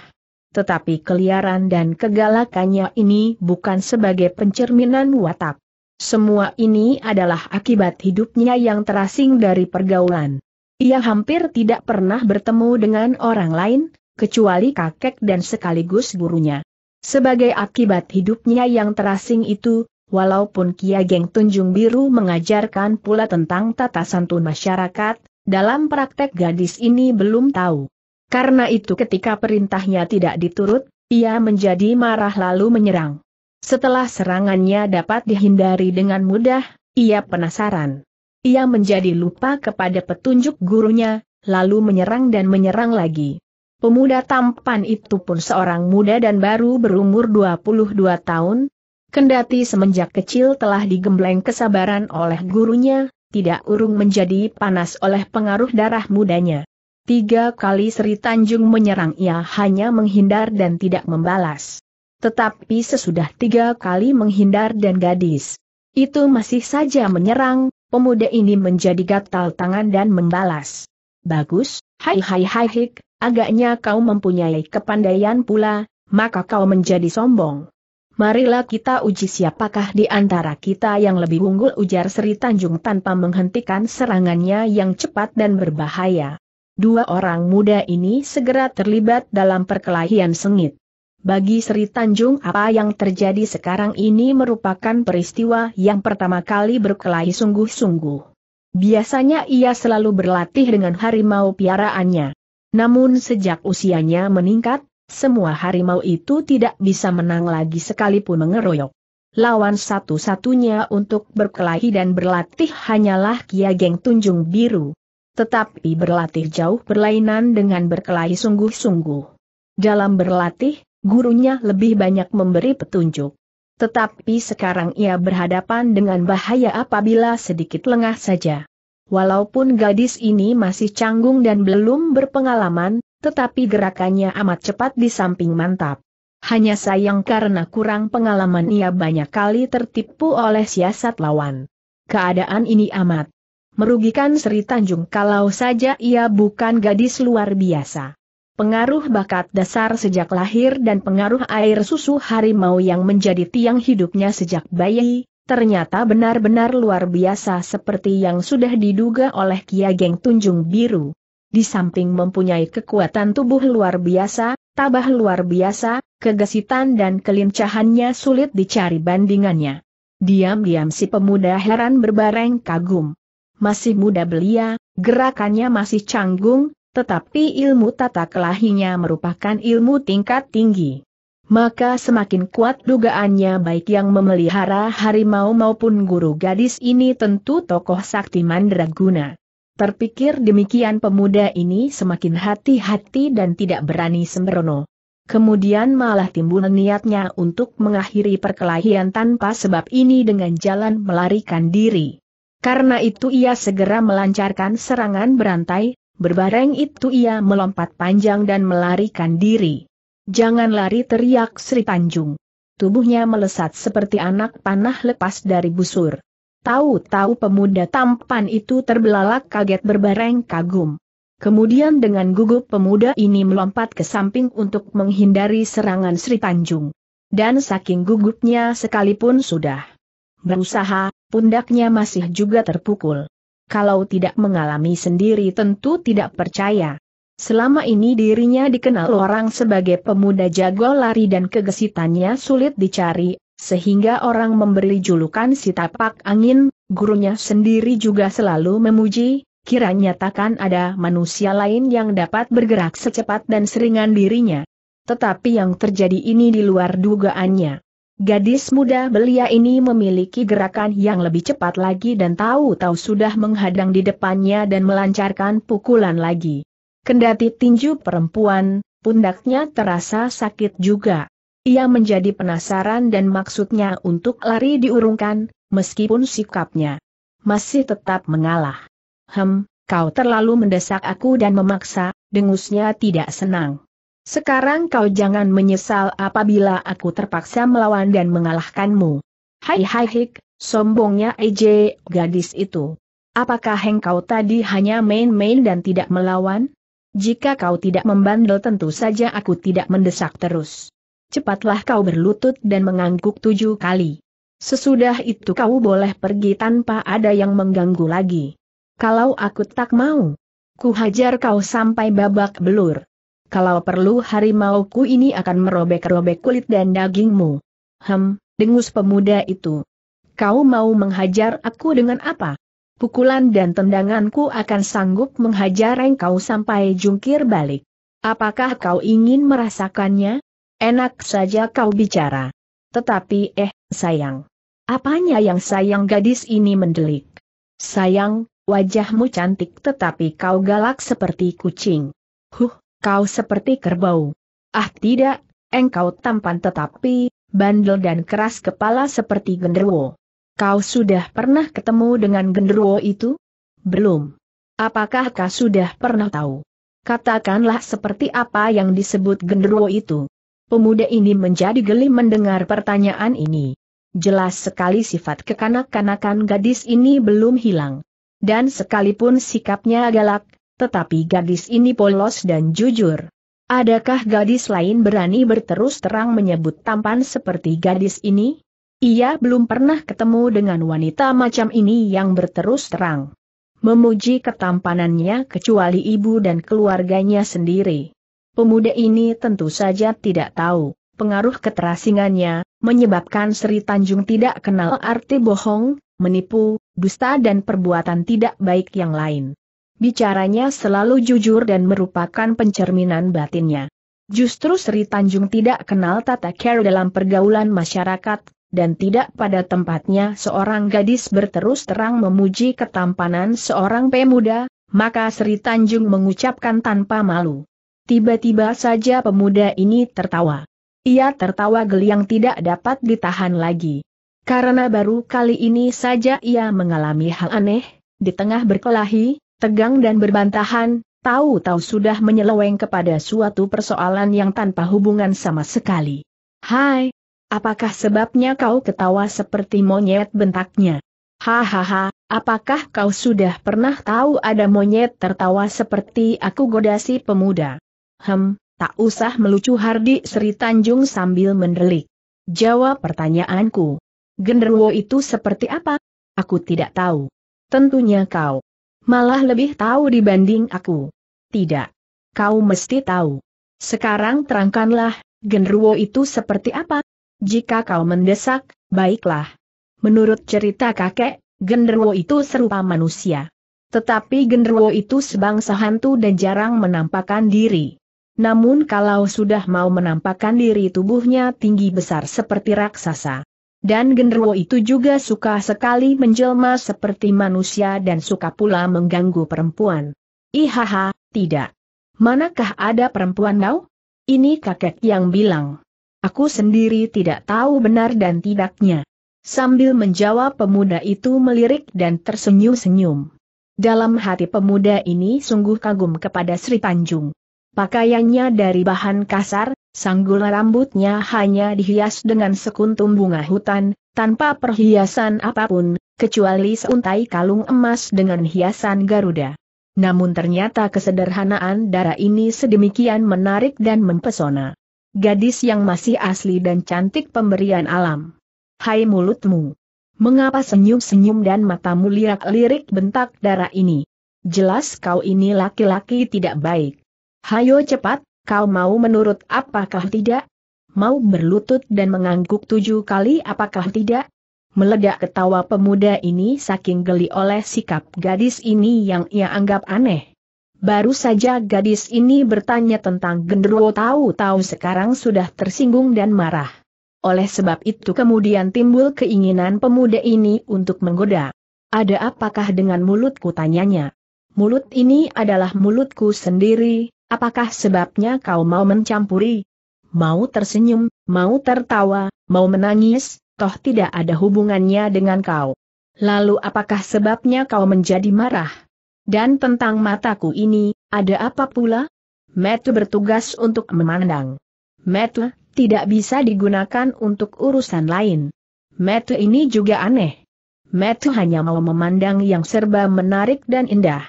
Speaker 1: tetapi keliaran dan kegalakannya ini bukan sebagai pencerminan watak. Semua ini adalah akibat hidupnya yang terasing dari pergaulan. Ia hampir tidak pernah bertemu dengan orang lain, kecuali kakek dan sekaligus gurunya. Sebagai akibat hidupnya yang terasing itu, walaupun Kia Geng Tunjung Biru mengajarkan pula tentang tata santun masyarakat, dalam praktek gadis ini belum tahu. Karena itu ketika perintahnya tidak diturut, ia menjadi marah lalu menyerang. Setelah serangannya dapat dihindari dengan mudah, ia penasaran. Ia menjadi lupa kepada petunjuk gurunya, lalu menyerang dan menyerang lagi. Pemuda tampan itu pun seorang muda dan baru berumur 22 tahun. Kendati semenjak kecil telah digembleng kesabaran oleh gurunya, tidak urung menjadi panas oleh pengaruh darah mudanya. Tiga kali Sri Tanjung menyerang ia hanya menghindar dan tidak membalas. Tetapi sesudah tiga kali menghindar dan gadis itu masih saja menyerang, pemuda ini menjadi gatal tangan dan membalas. Bagus, hai hai hai hik, agaknya kau mempunyai kepandaian pula, maka kau menjadi sombong. Marilah kita uji siapakah di antara kita yang lebih unggul ujar Sri Tanjung tanpa menghentikan serangannya yang cepat dan berbahaya. Dua orang muda ini segera terlibat dalam perkelahian sengit. Bagi Sri Tanjung apa yang terjadi sekarang ini merupakan peristiwa yang pertama kali berkelahi sungguh-sungguh. Biasanya ia selalu berlatih dengan harimau piaraannya. Namun sejak usianya meningkat, semua harimau itu tidak bisa menang lagi sekalipun mengeroyok. Lawan satu-satunya untuk berkelahi dan berlatih hanyalah Kia Geng Tunjung Biru tetapi berlatih jauh berlainan dengan berkelahi sungguh-sungguh. Dalam berlatih, gurunya lebih banyak memberi petunjuk. Tetapi sekarang ia berhadapan dengan bahaya apabila sedikit lengah saja. Walaupun gadis ini masih canggung dan belum berpengalaman, tetapi gerakannya amat cepat di samping mantap. Hanya sayang karena kurang pengalaman ia banyak kali tertipu oleh siasat lawan. Keadaan ini amat merugikan Sri Tanjung kalau saja ia bukan gadis luar biasa. Pengaruh bakat dasar sejak lahir dan pengaruh air susu harimau yang menjadi tiang hidupnya sejak bayi, ternyata benar-benar luar biasa seperti yang sudah diduga oleh Kia Geng Tunjung Biru. Di samping mempunyai kekuatan tubuh luar biasa, tabah luar biasa, kegesitan dan kelincahannya sulit dicari bandingannya. Diam-diam si pemuda heran berbareng kagum masih muda belia, gerakannya masih canggung, tetapi ilmu tata kelahinya merupakan ilmu tingkat tinggi. Maka semakin kuat dugaannya baik yang memelihara harimau maupun guru gadis ini tentu tokoh sakti mandraguna. Terpikir demikian pemuda ini semakin hati-hati dan tidak berani sembrono. Kemudian malah timbul niatnya untuk mengakhiri perkelahian tanpa sebab ini dengan jalan melarikan diri. Karena itu ia segera melancarkan serangan berantai, berbareng itu ia melompat panjang dan melarikan diri. Jangan lari teriak Sri Tanjung. Tubuhnya melesat seperti anak panah lepas dari busur. Tahu-tahu pemuda tampan itu terbelalak kaget berbareng kagum. Kemudian dengan gugup pemuda ini melompat ke samping untuk menghindari serangan Sri Tanjung. Dan saking gugupnya sekalipun sudah berusaha, pundaknya masih juga terpukul. Kalau tidak mengalami sendiri tentu tidak percaya. Selama ini dirinya dikenal orang sebagai pemuda jago lari dan kegesitannya sulit dicari, sehingga orang memberi julukan si tapak angin, gurunya sendiri juga selalu memuji, kiranya takkan ada manusia lain yang dapat bergerak secepat dan seringan dirinya. Tetapi yang terjadi ini di luar dugaannya. Gadis muda belia ini memiliki gerakan yang lebih cepat lagi dan tahu-tahu sudah menghadang di depannya dan melancarkan pukulan lagi. Kendati tinju perempuan, pundaknya terasa sakit juga. Ia menjadi penasaran dan maksudnya untuk lari diurungkan, meskipun sikapnya masih tetap mengalah. Hem, kau terlalu mendesak aku dan memaksa, dengusnya tidak senang. Sekarang kau jangan menyesal apabila aku terpaksa melawan dan mengalahkanmu. Hai hai hik, sombongnya EJ, gadis itu. Apakah engkau tadi hanya main-main dan tidak melawan? Jika kau tidak membandel tentu saja aku tidak mendesak terus. Cepatlah kau berlutut dan mengangguk tujuh kali. Sesudah itu kau boleh pergi tanpa ada yang mengganggu lagi. Kalau aku tak mau, ku hajar kau sampai babak belur. Kalau perlu harimauku ini akan merobek-robek kulit dan dagingmu. Hem, dengus pemuda itu. Kau mau menghajar aku dengan apa? Pukulan dan tendanganku akan sanggup menghajar engkau sampai jungkir balik. Apakah kau ingin merasakannya? Enak saja kau bicara. Tetapi eh, sayang. Apanya yang sayang gadis ini mendelik? Sayang, wajahmu cantik tetapi kau galak seperti kucing. Huh, kau seperti kerbau. Ah tidak, engkau tampan tetapi, bandel dan keras kepala seperti genderuwo. Kau sudah pernah ketemu dengan genderuwo itu? Belum. Apakah kau sudah pernah tahu? Katakanlah seperti apa yang disebut genderuwo itu. Pemuda ini menjadi geli mendengar pertanyaan ini. Jelas sekali sifat kekanak-kanakan gadis ini belum hilang. Dan sekalipun sikapnya galak, tetapi gadis ini polos dan jujur. Adakah gadis lain berani berterus terang menyebut tampan seperti gadis ini? Ia belum pernah ketemu dengan wanita macam ini yang berterus terang. Memuji ketampanannya kecuali ibu dan keluarganya sendiri. Pemuda ini tentu saja tidak tahu, pengaruh keterasingannya, menyebabkan Sri Tanjung tidak kenal arti bohong, menipu, dusta dan perbuatan tidak baik yang lain. Bicaranya selalu jujur dan merupakan pencerminan batinnya. Justru Sri Tanjung tidak kenal tata care dalam pergaulan masyarakat, dan tidak pada tempatnya seorang gadis berterus terang memuji ketampanan seorang pemuda, maka Sri Tanjung mengucapkan tanpa malu. Tiba-tiba saja pemuda ini tertawa. Ia tertawa geli yang tidak dapat ditahan lagi. Karena baru kali ini saja ia mengalami hal aneh, di tengah berkelahi, tegang dan berbantahan, tahu-tahu sudah menyeleweng kepada suatu persoalan yang tanpa hubungan sama sekali. Hai, apakah sebabnya kau ketawa seperti monyet bentaknya? Hahaha, apakah kau sudah pernah tahu ada monyet tertawa seperti aku godasi pemuda? Hem, tak usah melucu Hardi Sri Tanjung sambil menderlik. Jawab pertanyaanku. Genderwo itu seperti apa? Aku tidak tahu. Tentunya kau. Malah lebih tahu dibanding aku. Tidak. Kau mesti tahu. Sekarang terangkanlah, genruwo itu seperti apa? Jika kau mendesak, baiklah. Menurut cerita kakek, genruwo itu serupa manusia. Tetapi genruwo itu sebangsa hantu dan jarang menampakkan diri. Namun kalau sudah mau menampakkan diri tubuhnya tinggi besar seperti raksasa. Dan genderuwo itu juga suka sekali menjelma seperti manusia dan suka pula mengganggu perempuan. Ihaha, tidak. Manakah ada perempuan kau? Ini kakek yang bilang. Aku sendiri tidak tahu benar dan tidaknya. Sambil menjawab pemuda itu melirik dan tersenyum-senyum. Dalam hati pemuda ini sungguh kagum kepada Sri Tanjung. Pakaiannya dari bahan kasar, sanggul rambutnya hanya dihias dengan sekuntum bunga hutan, tanpa perhiasan apapun, kecuali seuntai kalung emas dengan hiasan Garuda. Namun ternyata kesederhanaan darah ini sedemikian menarik dan mempesona. Gadis yang masih asli dan cantik pemberian alam. Hai mulutmu! Mengapa senyum-senyum dan matamu lirak-lirik bentak darah ini? Jelas kau ini laki-laki tidak baik. Hayo cepat, Kau mau menurut apakah tidak? Mau berlutut dan mengangguk tujuh kali apakah tidak? Meledak ketawa pemuda ini saking geli oleh sikap gadis ini yang ia anggap aneh. Baru saja gadis ini bertanya tentang genderuwo tahu-tahu sekarang sudah tersinggung dan marah. Oleh sebab itu kemudian timbul keinginan pemuda ini untuk menggoda. Ada apakah dengan mulutku tanyanya? Mulut ini adalah mulutku sendiri, Apakah sebabnya kau mau mencampuri? Mau tersenyum, mau tertawa, mau menangis, toh tidak ada hubungannya dengan kau. Lalu apakah sebabnya kau menjadi marah? Dan tentang mataku ini, ada apa pula? Metu bertugas untuk memandang. Metu tidak bisa digunakan untuk urusan lain. Metu ini juga aneh. Metu hanya mau memandang yang serba menarik dan indah.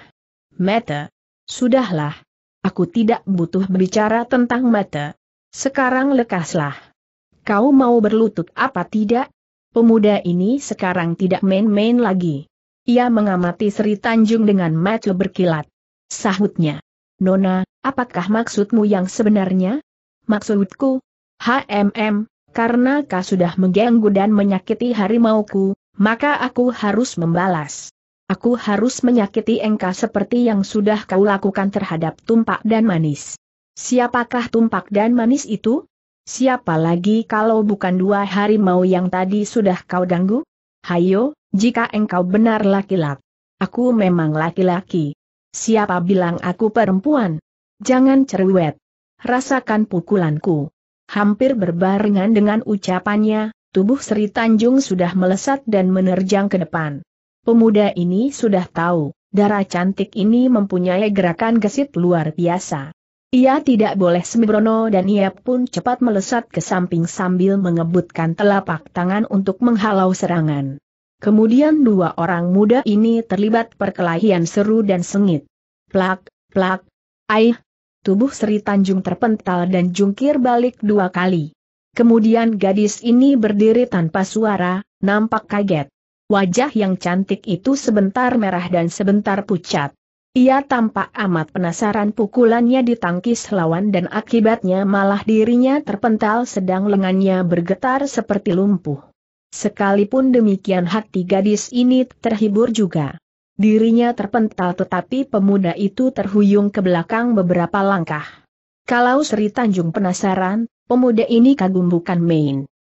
Speaker 1: Metu, Sudahlah, Aku tidak butuh berbicara tentang mata. Sekarang lekaslah. Kau mau berlutut apa tidak? Pemuda ini sekarang tidak main-main lagi. Ia mengamati Sri Tanjung dengan mata berkilat. Sahutnya. Nona, apakah maksudmu yang sebenarnya? Maksudku, HMM, karena kau sudah mengganggu dan menyakiti harimauku, maka aku harus membalas aku harus menyakiti engkau seperti yang sudah kau lakukan terhadap tumpak dan manis. Siapakah tumpak dan manis itu? Siapa lagi kalau bukan dua harimau yang tadi sudah kau ganggu? Hayo, jika engkau benar laki-laki. Aku memang laki-laki. Siapa bilang aku perempuan? Jangan cerewet. Rasakan pukulanku. Hampir berbarengan dengan ucapannya, tubuh Sri Tanjung sudah melesat dan menerjang ke depan. Pemuda ini sudah tahu, darah cantik ini mempunyai gerakan gesit luar biasa. Ia tidak boleh sembrono dan ia pun cepat melesat ke samping sambil mengebutkan telapak tangan untuk menghalau serangan. Kemudian dua orang muda ini terlibat perkelahian seru dan sengit. Plak, plak, aih. Tubuh Sri Tanjung terpental dan jungkir balik dua kali. Kemudian gadis ini berdiri tanpa suara, nampak kaget. Wajah yang cantik itu sebentar merah dan sebentar pucat. Ia tampak amat penasaran pukulannya ditangkis lawan dan akibatnya malah dirinya terpental sedang lengannya bergetar seperti lumpuh. Sekalipun demikian hati gadis ini terhibur juga. Dirinya terpental tetapi pemuda itu terhuyung ke belakang beberapa langkah. Kalau Sri Tanjung penasaran, pemuda ini kagum bukan main.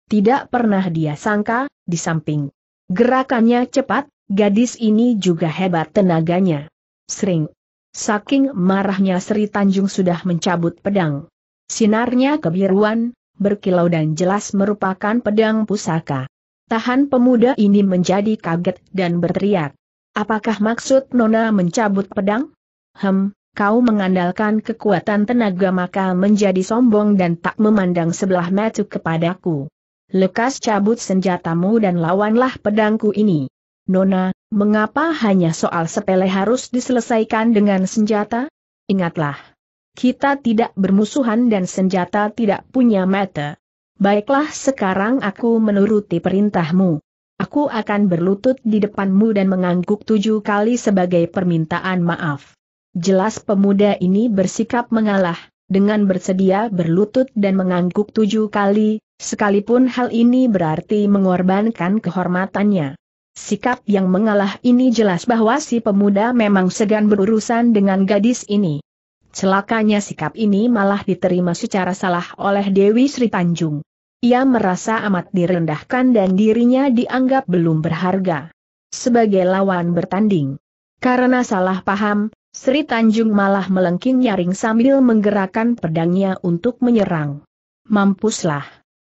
Speaker 1: Tidak pernah dia sangka, di samping Gerakannya cepat, gadis ini juga hebat tenaganya. Sering. Saking marahnya Sri Tanjung sudah mencabut pedang. Sinarnya kebiruan, berkilau dan jelas merupakan pedang pusaka. Tahan pemuda ini menjadi kaget dan berteriak. Apakah maksud Nona mencabut pedang? Hem, kau mengandalkan kekuatan tenaga maka menjadi sombong dan tak memandang sebelah mata kepadaku lekas cabut senjatamu dan lawanlah pedangku ini. Nona, mengapa hanya soal sepele harus diselesaikan dengan senjata? Ingatlah, kita tidak bermusuhan dan senjata tidak punya mata. Baiklah sekarang aku menuruti perintahmu. Aku akan berlutut di depanmu dan mengangguk tujuh kali sebagai permintaan maaf. Jelas pemuda ini bersikap mengalah, dengan bersedia berlutut dan mengangguk tujuh kali, sekalipun hal ini berarti mengorbankan kehormatannya. Sikap yang mengalah ini jelas bahwa si pemuda memang segan berurusan dengan gadis ini. Celakanya sikap ini malah diterima secara salah oleh Dewi Sri Tanjung. Ia merasa amat direndahkan dan dirinya dianggap belum berharga sebagai lawan bertanding. Karena salah paham, Sri Tanjung malah melengking nyaring sambil menggerakkan pedangnya untuk menyerang. Mampuslah.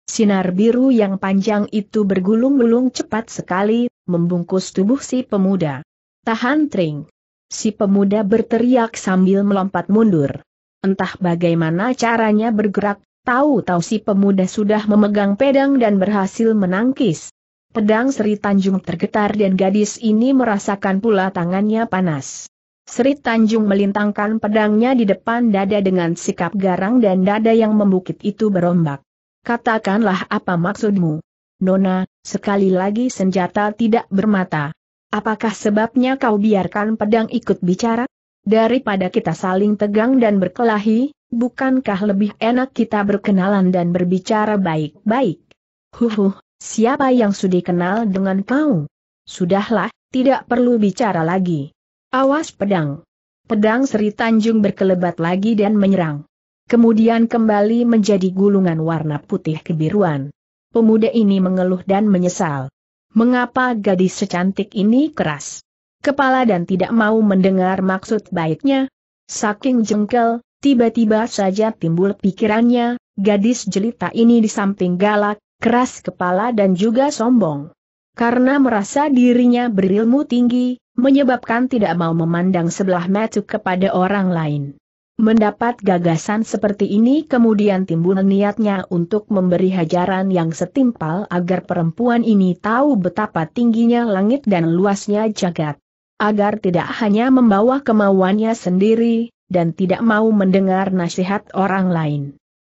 Speaker 1: Sinar biru yang panjang itu bergulung-gulung cepat sekali, membungkus tubuh si pemuda. Tahan Tring. Si pemuda berteriak sambil melompat mundur. Entah bagaimana caranya bergerak, tahu-tahu si pemuda sudah memegang pedang dan berhasil menangkis. Pedang Sri Tanjung tergetar dan gadis ini merasakan pula tangannya panas. Sri Tanjung melintangkan pedangnya di depan dada dengan sikap garang dan dada yang membukit itu berombak. Katakanlah apa maksudmu? Nona, sekali lagi senjata tidak bermata. Apakah sebabnya kau biarkan pedang ikut bicara? Daripada kita saling tegang dan berkelahi, bukankah lebih enak kita berkenalan dan berbicara baik-baik? Huhuh, siapa yang sudah kenal dengan kau? Sudahlah, tidak perlu bicara lagi. Awas pedang. Pedang Sri Tanjung berkelebat lagi dan menyerang. Kemudian kembali menjadi gulungan warna putih kebiruan. Pemuda ini mengeluh dan menyesal. Mengapa gadis secantik ini keras? Kepala dan tidak mau mendengar maksud baiknya. Saking jengkel, tiba-tiba saja timbul pikirannya, gadis jelita ini di samping galak, keras kepala dan juga sombong. Karena merasa dirinya berilmu tinggi, menyebabkan tidak mau memandang sebelah mata kepada orang lain. Mendapat gagasan seperti ini kemudian timbul niatnya untuk memberi hajaran yang setimpal agar perempuan ini tahu betapa tingginya langit dan luasnya jagat. Agar tidak hanya membawa kemauannya sendiri, dan tidak mau mendengar nasihat orang lain.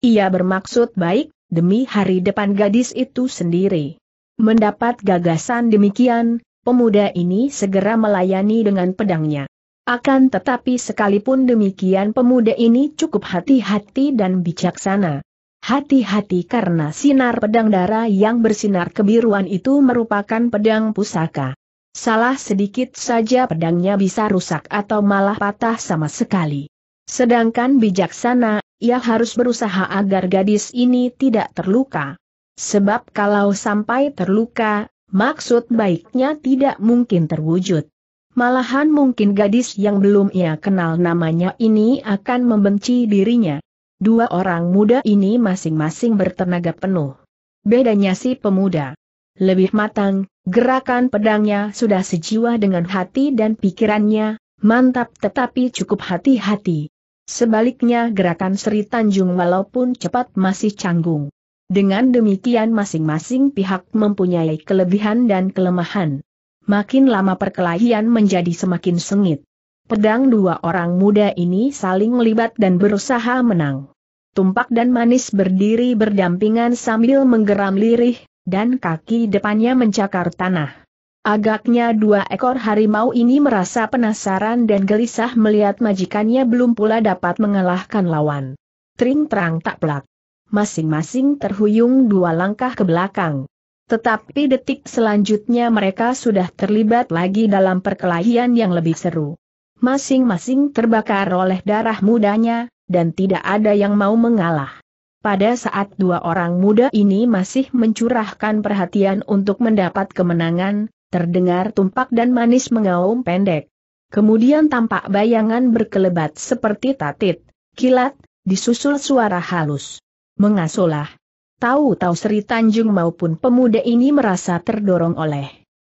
Speaker 1: Ia bermaksud baik, demi hari depan gadis itu sendiri. Mendapat gagasan demikian, pemuda ini segera melayani dengan pedangnya. Akan tetapi sekalipun demikian pemuda ini cukup hati-hati dan bijaksana. Hati-hati karena sinar pedang darah yang bersinar kebiruan itu merupakan pedang pusaka. Salah sedikit saja pedangnya bisa rusak atau malah patah sama sekali. Sedangkan bijaksana, ia harus berusaha agar gadis ini tidak terluka. Sebab kalau sampai terluka, maksud baiknya tidak mungkin terwujud. Malahan mungkin gadis yang belum ia kenal namanya ini akan membenci dirinya. Dua orang muda ini masing-masing bertenaga penuh. Bedanya si pemuda. Lebih matang, gerakan pedangnya sudah sejiwa dengan hati dan pikirannya, mantap tetapi cukup hati-hati. Sebaliknya gerakan Sri Tanjung walaupun cepat masih canggung. Dengan demikian masing-masing pihak mempunyai kelebihan dan kelemahan. Makin lama perkelahian menjadi semakin sengit. Pedang dua orang muda ini saling melibat dan berusaha menang. Tumpak dan manis berdiri berdampingan sambil menggeram lirih, dan kaki depannya mencakar tanah. Agaknya dua ekor harimau ini merasa penasaran dan gelisah melihat majikannya belum pula dapat mengalahkan lawan. Tring terang tak pelak masing-masing terhuyung dua langkah ke belakang. Tetapi detik selanjutnya mereka sudah terlibat lagi dalam perkelahian yang lebih seru. Masing-masing terbakar oleh darah mudanya, dan tidak ada yang mau mengalah. Pada saat dua orang muda ini masih mencurahkan perhatian untuk mendapat kemenangan, terdengar tumpak dan manis mengaum pendek. Kemudian tampak bayangan berkelebat seperti tatit, kilat, disusul suara halus mengasuhlah. Tahu-tahu Sri Tanjung maupun pemuda ini merasa terdorong oleh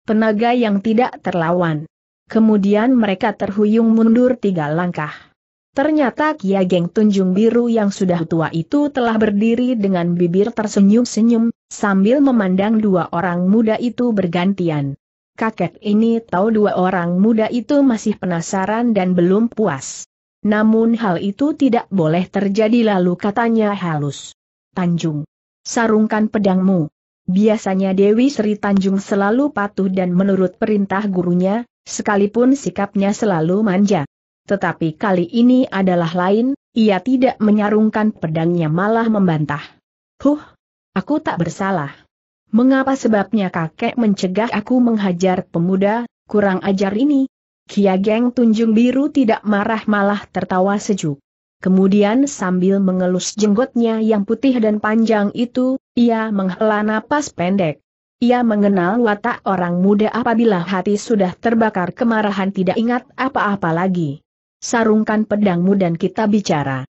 Speaker 1: tenaga yang tidak terlawan. Kemudian mereka terhuyung mundur tiga langkah. Ternyata Kia Geng Tunjung Biru yang sudah tua itu telah berdiri dengan bibir tersenyum-senyum, sambil memandang dua orang muda itu bergantian. Kakek ini tahu dua orang muda itu masih penasaran dan belum puas. Namun hal itu tidak boleh terjadi lalu katanya halus. Tanjung. Sarungkan pedangmu. Biasanya Dewi Sri Tanjung selalu patuh dan menurut perintah gurunya, sekalipun sikapnya selalu manja. Tetapi kali ini adalah lain, ia tidak menyarungkan pedangnya malah membantah. Huh, aku tak bersalah. Mengapa sebabnya kakek mencegah aku menghajar pemuda, kurang ajar ini? Kia geng Tunjung Biru tidak marah malah tertawa sejuk. Kemudian sambil mengelus jenggotnya yang putih dan panjang itu, ia menghela napas pendek. Ia mengenal watak orang muda apabila hati sudah terbakar kemarahan tidak ingat apa-apa lagi. Sarungkan pedangmu dan kita bicara.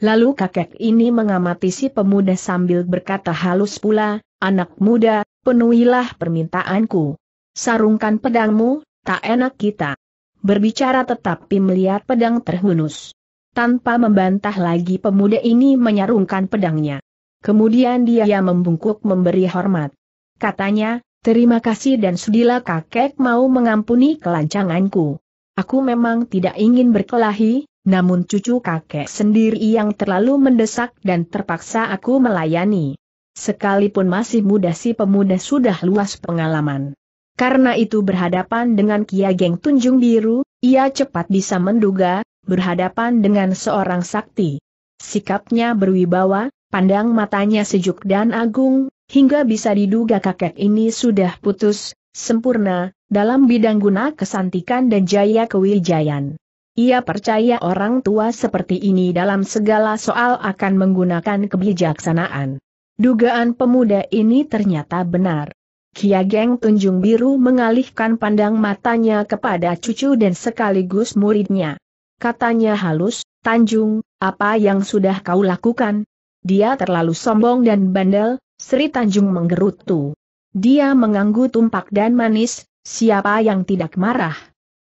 Speaker 1: Lalu kakek ini mengamati si pemuda sambil berkata halus pula, anak muda, penuhilah permintaanku. Sarungkan pedangmu, tak enak kita berbicara tetapi melihat pedang terhunus. Tanpa membantah lagi pemuda ini menyarungkan pedangnya. Kemudian dia membungkuk memberi hormat. Katanya, terima kasih dan sudilah kakek mau mengampuni kelancanganku. Aku memang tidak ingin berkelahi, namun cucu kakek sendiri yang terlalu mendesak dan terpaksa aku melayani. Sekalipun masih muda si pemuda sudah luas pengalaman. Karena itu berhadapan dengan Kia Geng Tunjung Biru, ia cepat bisa menduga, berhadapan dengan seorang sakti. Sikapnya berwibawa, pandang matanya sejuk dan agung, hingga bisa diduga kakek ini sudah putus, sempurna, dalam bidang guna kesantikan dan jaya kewijayan. Ia percaya orang tua seperti ini dalam segala soal akan menggunakan kebijaksanaan. Dugaan pemuda ini ternyata benar. Kia Geng Tunjung Biru mengalihkan pandang matanya kepada cucu dan sekaligus muridnya. Katanya halus, Tanjung, apa yang sudah kau lakukan? Dia terlalu sombong dan bandel, Sri Tanjung menggerutu. Dia mengganggu tumpak dan manis, siapa yang tidak marah?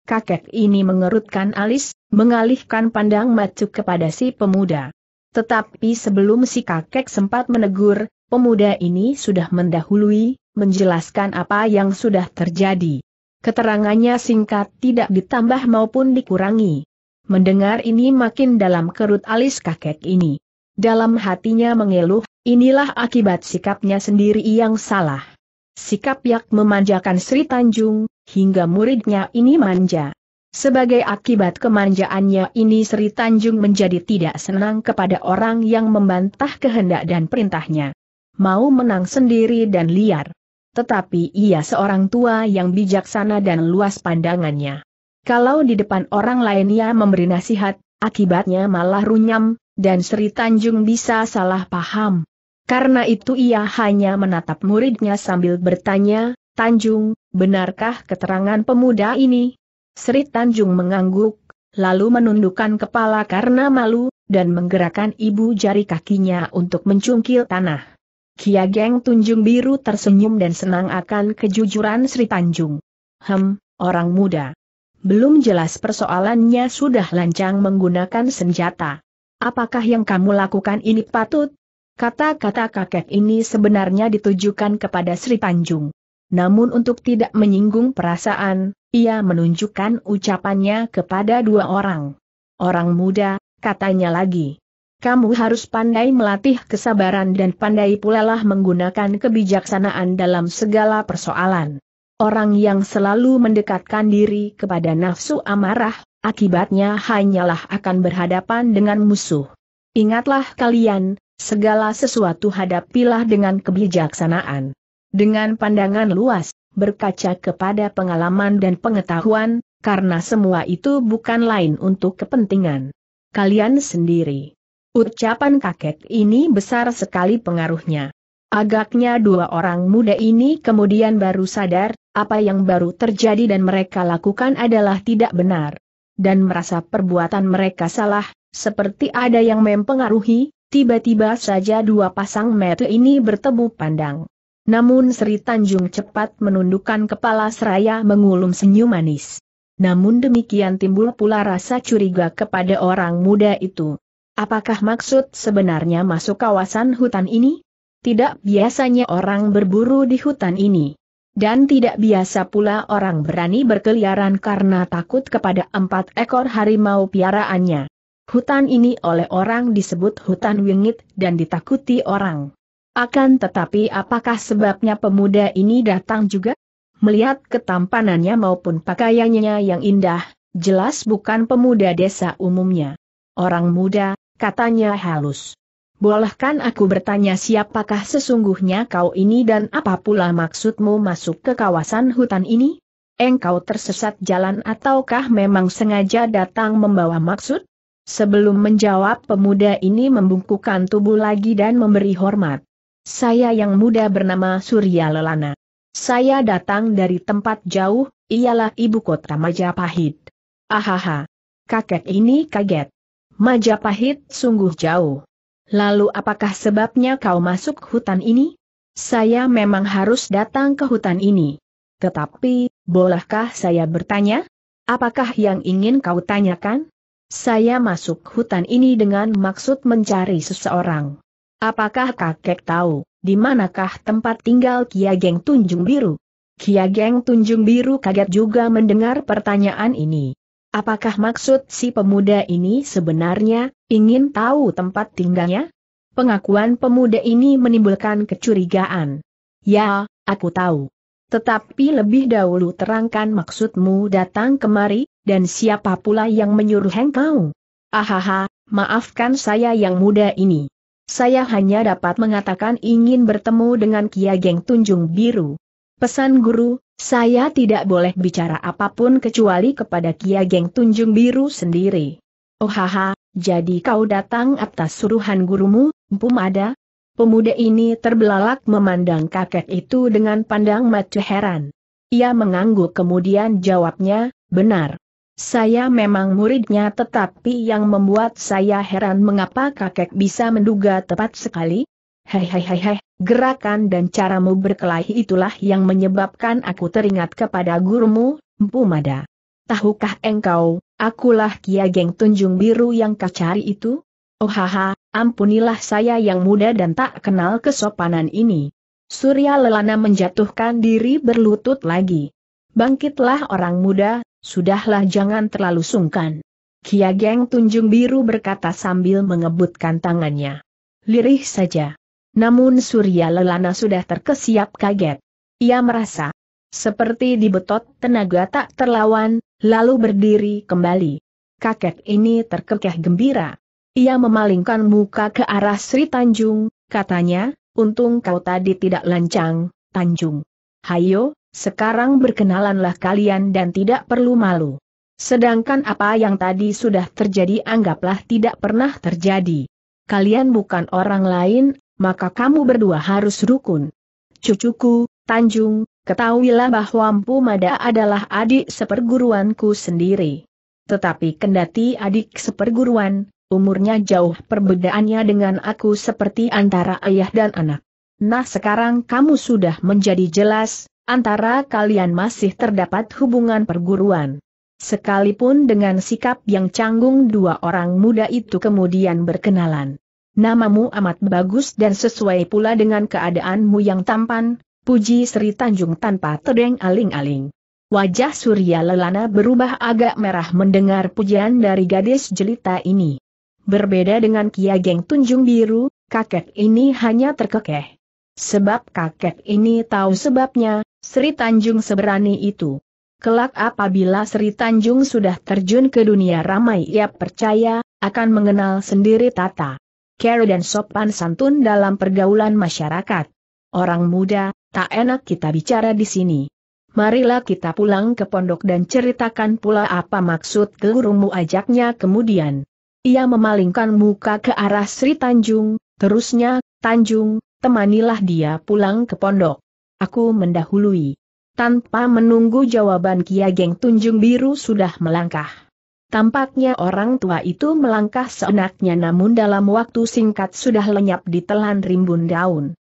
Speaker 1: Kakek ini mengerutkan alis, mengalihkan pandang macu kepada si pemuda. Tetapi sebelum si kakek sempat menegur, Pemuda ini sudah mendahului, menjelaskan apa yang sudah terjadi. Keterangannya singkat tidak ditambah maupun dikurangi. Mendengar ini makin dalam kerut alis kakek ini. Dalam hatinya mengeluh, inilah akibat sikapnya sendiri yang salah. Sikap Yak memanjakan Sri Tanjung, hingga muridnya ini manja. Sebagai akibat kemanjaannya ini Sri Tanjung menjadi tidak senang kepada orang yang membantah kehendak dan perintahnya mau menang sendiri dan liar. Tetapi ia seorang tua yang bijaksana dan luas pandangannya. Kalau di depan orang lain ia memberi nasihat, akibatnya malah runyam, dan Sri Tanjung bisa salah paham. Karena itu ia hanya menatap muridnya sambil bertanya, Tanjung, benarkah keterangan pemuda ini? Sri Tanjung mengangguk, lalu menundukkan kepala karena malu, dan menggerakkan ibu jari kakinya untuk mencungkil tanah. Kia Geng Tunjung Biru tersenyum dan senang akan kejujuran Sri Tanjung. Hem, orang muda. Belum jelas persoalannya sudah lancang menggunakan senjata. Apakah yang kamu lakukan ini patut? Kata-kata kakek ini sebenarnya ditujukan kepada Sri Tanjung. Namun untuk tidak menyinggung perasaan, ia menunjukkan ucapannya kepada dua orang. Orang muda, katanya lagi kamu harus pandai melatih kesabaran dan pandai pula lah menggunakan kebijaksanaan dalam segala persoalan. Orang yang selalu mendekatkan diri kepada nafsu amarah, akibatnya hanyalah akan berhadapan dengan musuh. Ingatlah kalian, segala sesuatu hadapilah dengan kebijaksanaan. Dengan pandangan luas, berkaca kepada pengalaman dan pengetahuan, karena semua itu bukan lain untuk kepentingan kalian sendiri. Ucapan kakek ini besar sekali pengaruhnya. Agaknya dua orang muda ini kemudian baru sadar, apa yang baru terjadi dan mereka lakukan adalah tidak benar. Dan merasa perbuatan mereka salah, seperti ada yang mempengaruhi, tiba-tiba saja dua pasang mata ini bertemu pandang. Namun Sri Tanjung cepat menundukkan kepala seraya mengulum senyum manis. Namun demikian timbul pula rasa curiga kepada orang muda itu. Apakah maksud sebenarnya masuk kawasan hutan ini? Tidak biasanya orang berburu di hutan ini. Dan tidak biasa pula orang berani berkeliaran karena takut kepada empat ekor harimau piaraannya. Hutan ini oleh orang disebut hutan wingit dan ditakuti orang. Akan tetapi apakah sebabnya pemuda ini datang juga? Melihat ketampanannya maupun pakaiannya yang indah, jelas bukan pemuda desa umumnya. Orang muda, katanya halus. Bolehkan aku bertanya siapakah sesungguhnya kau ini dan apa pula maksudmu masuk ke kawasan hutan ini? Engkau tersesat jalan ataukah memang sengaja datang membawa maksud? Sebelum menjawab pemuda ini membungkukkan tubuh lagi dan memberi hormat. Saya yang muda bernama Surya Lelana. Saya datang dari tempat jauh, ialah ibu kota Majapahit. Ahaha. Kakek ini kaget. Majapahit sungguh jauh. Lalu apakah sebabnya kau masuk hutan ini? Saya memang harus datang ke hutan ini. Tetapi, bolehkah saya bertanya? Apakah yang ingin kau tanyakan? Saya masuk hutan ini dengan maksud mencari seseorang. Apakah kakek tahu, di manakah tempat tinggal Kiageng Tunjung Biru? Kiageng Tunjung Biru kaget juga mendengar pertanyaan ini. Apakah maksud si pemuda ini sebenarnya, ingin tahu tempat tinggalnya? Pengakuan pemuda ini menimbulkan kecurigaan. Ya, aku tahu. Tetapi lebih dahulu terangkan maksudmu datang kemari, dan siapa pula yang menyuruh engkau? Ahaha, maafkan saya yang muda ini. Saya hanya dapat mengatakan ingin bertemu dengan Kia Geng Tunjung Biru. Pesan guru, saya tidak boleh bicara apapun kecuali kepada Kia Geng Tunjung Biru sendiri. Oh haha, jadi kau datang atas suruhan gurumu, Pumada? Pemuda ini terbelalak memandang kakek itu dengan pandang mata heran. Ia mengangguk kemudian jawabnya, benar. Saya memang muridnya tetapi yang membuat saya heran mengapa kakek bisa menduga tepat sekali? Hei hei hei hei, Gerakan dan caramu berkelahi itulah yang menyebabkan aku teringat kepada gurumu, Mpu Mada. Tahukah engkau, akulah Kia Geng Tunjung Biru yang kau itu? Oh haha, ampunilah saya yang muda dan tak kenal kesopanan ini. Surya Lelana menjatuhkan diri berlutut lagi. Bangkitlah orang muda, sudahlah jangan terlalu sungkan. Kia Geng Tunjung Biru berkata sambil mengebutkan tangannya. Lirih saja. Namun Surya Lelana sudah terkesiap kaget. Ia merasa seperti dibetot tenaga tak terlawan, lalu berdiri kembali. Kakek ini terkekeh gembira. Ia memalingkan muka ke arah Sri Tanjung, katanya, untung kau tadi tidak lancang, Tanjung. Hayo, sekarang berkenalanlah kalian dan tidak perlu malu. Sedangkan apa yang tadi sudah terjadi anggaplah tidak pernah terjadi. Kalian bukan orang lain maka kamu berdua harus rukun. Cucuku, Tanjung, ketahuilah bahwa Mpu Mada adalah adik seperguruanku sendiri. Tetapi kendati adik seperguruan, umurnya jauh perbedaannya dengan aku seperti antara ayah dan anak. Nah sekarang kamu sudah menjadi jelas, antara kalian masih terdapat hubungan perguruan. Sekalipun dengan sikap yang canggung dua orang muda itu kemudian berkenalan. Namamu amat bagus dan sesuai pula dengan keadaanmu yang tampan, puji Sri Tanjung tanpa terdeng aling-aling. Wajah Surya Lelana berubah agak merah mendengar pujian dari gadis jelita ini. Berbeda dengan Kia Geng Tunjung Biru, kakek ini hanya terkekeh. Sebab kakek ini tahu sebabnya, Sri Tanjung seberani itu. Kelak apabila Sri Tanjung sudah terjun ke dunia ramai ia percaya, akan mengenal sendiri tata care dan sopan santun dalam pergaulan masyarakat. Orang muda, tak enak kita bicara di sini. Marilah kita pulang ke pondok dan ceritakan pula apa maksud gurumu ajaknya kemudian. Ia memalingkan muka ke arah Sri Tanjung, terusnya, Tanjung, temanilah dia pulang ke pondok. Aku mendahului. Tanpa menunggu jawaban Kia Geng Tunjung Biru sudah melangkah. Tampaknya orang tua itu melangkah seenaknya namun dalam waktu singkat sudah lenyap di telan rimbun daun.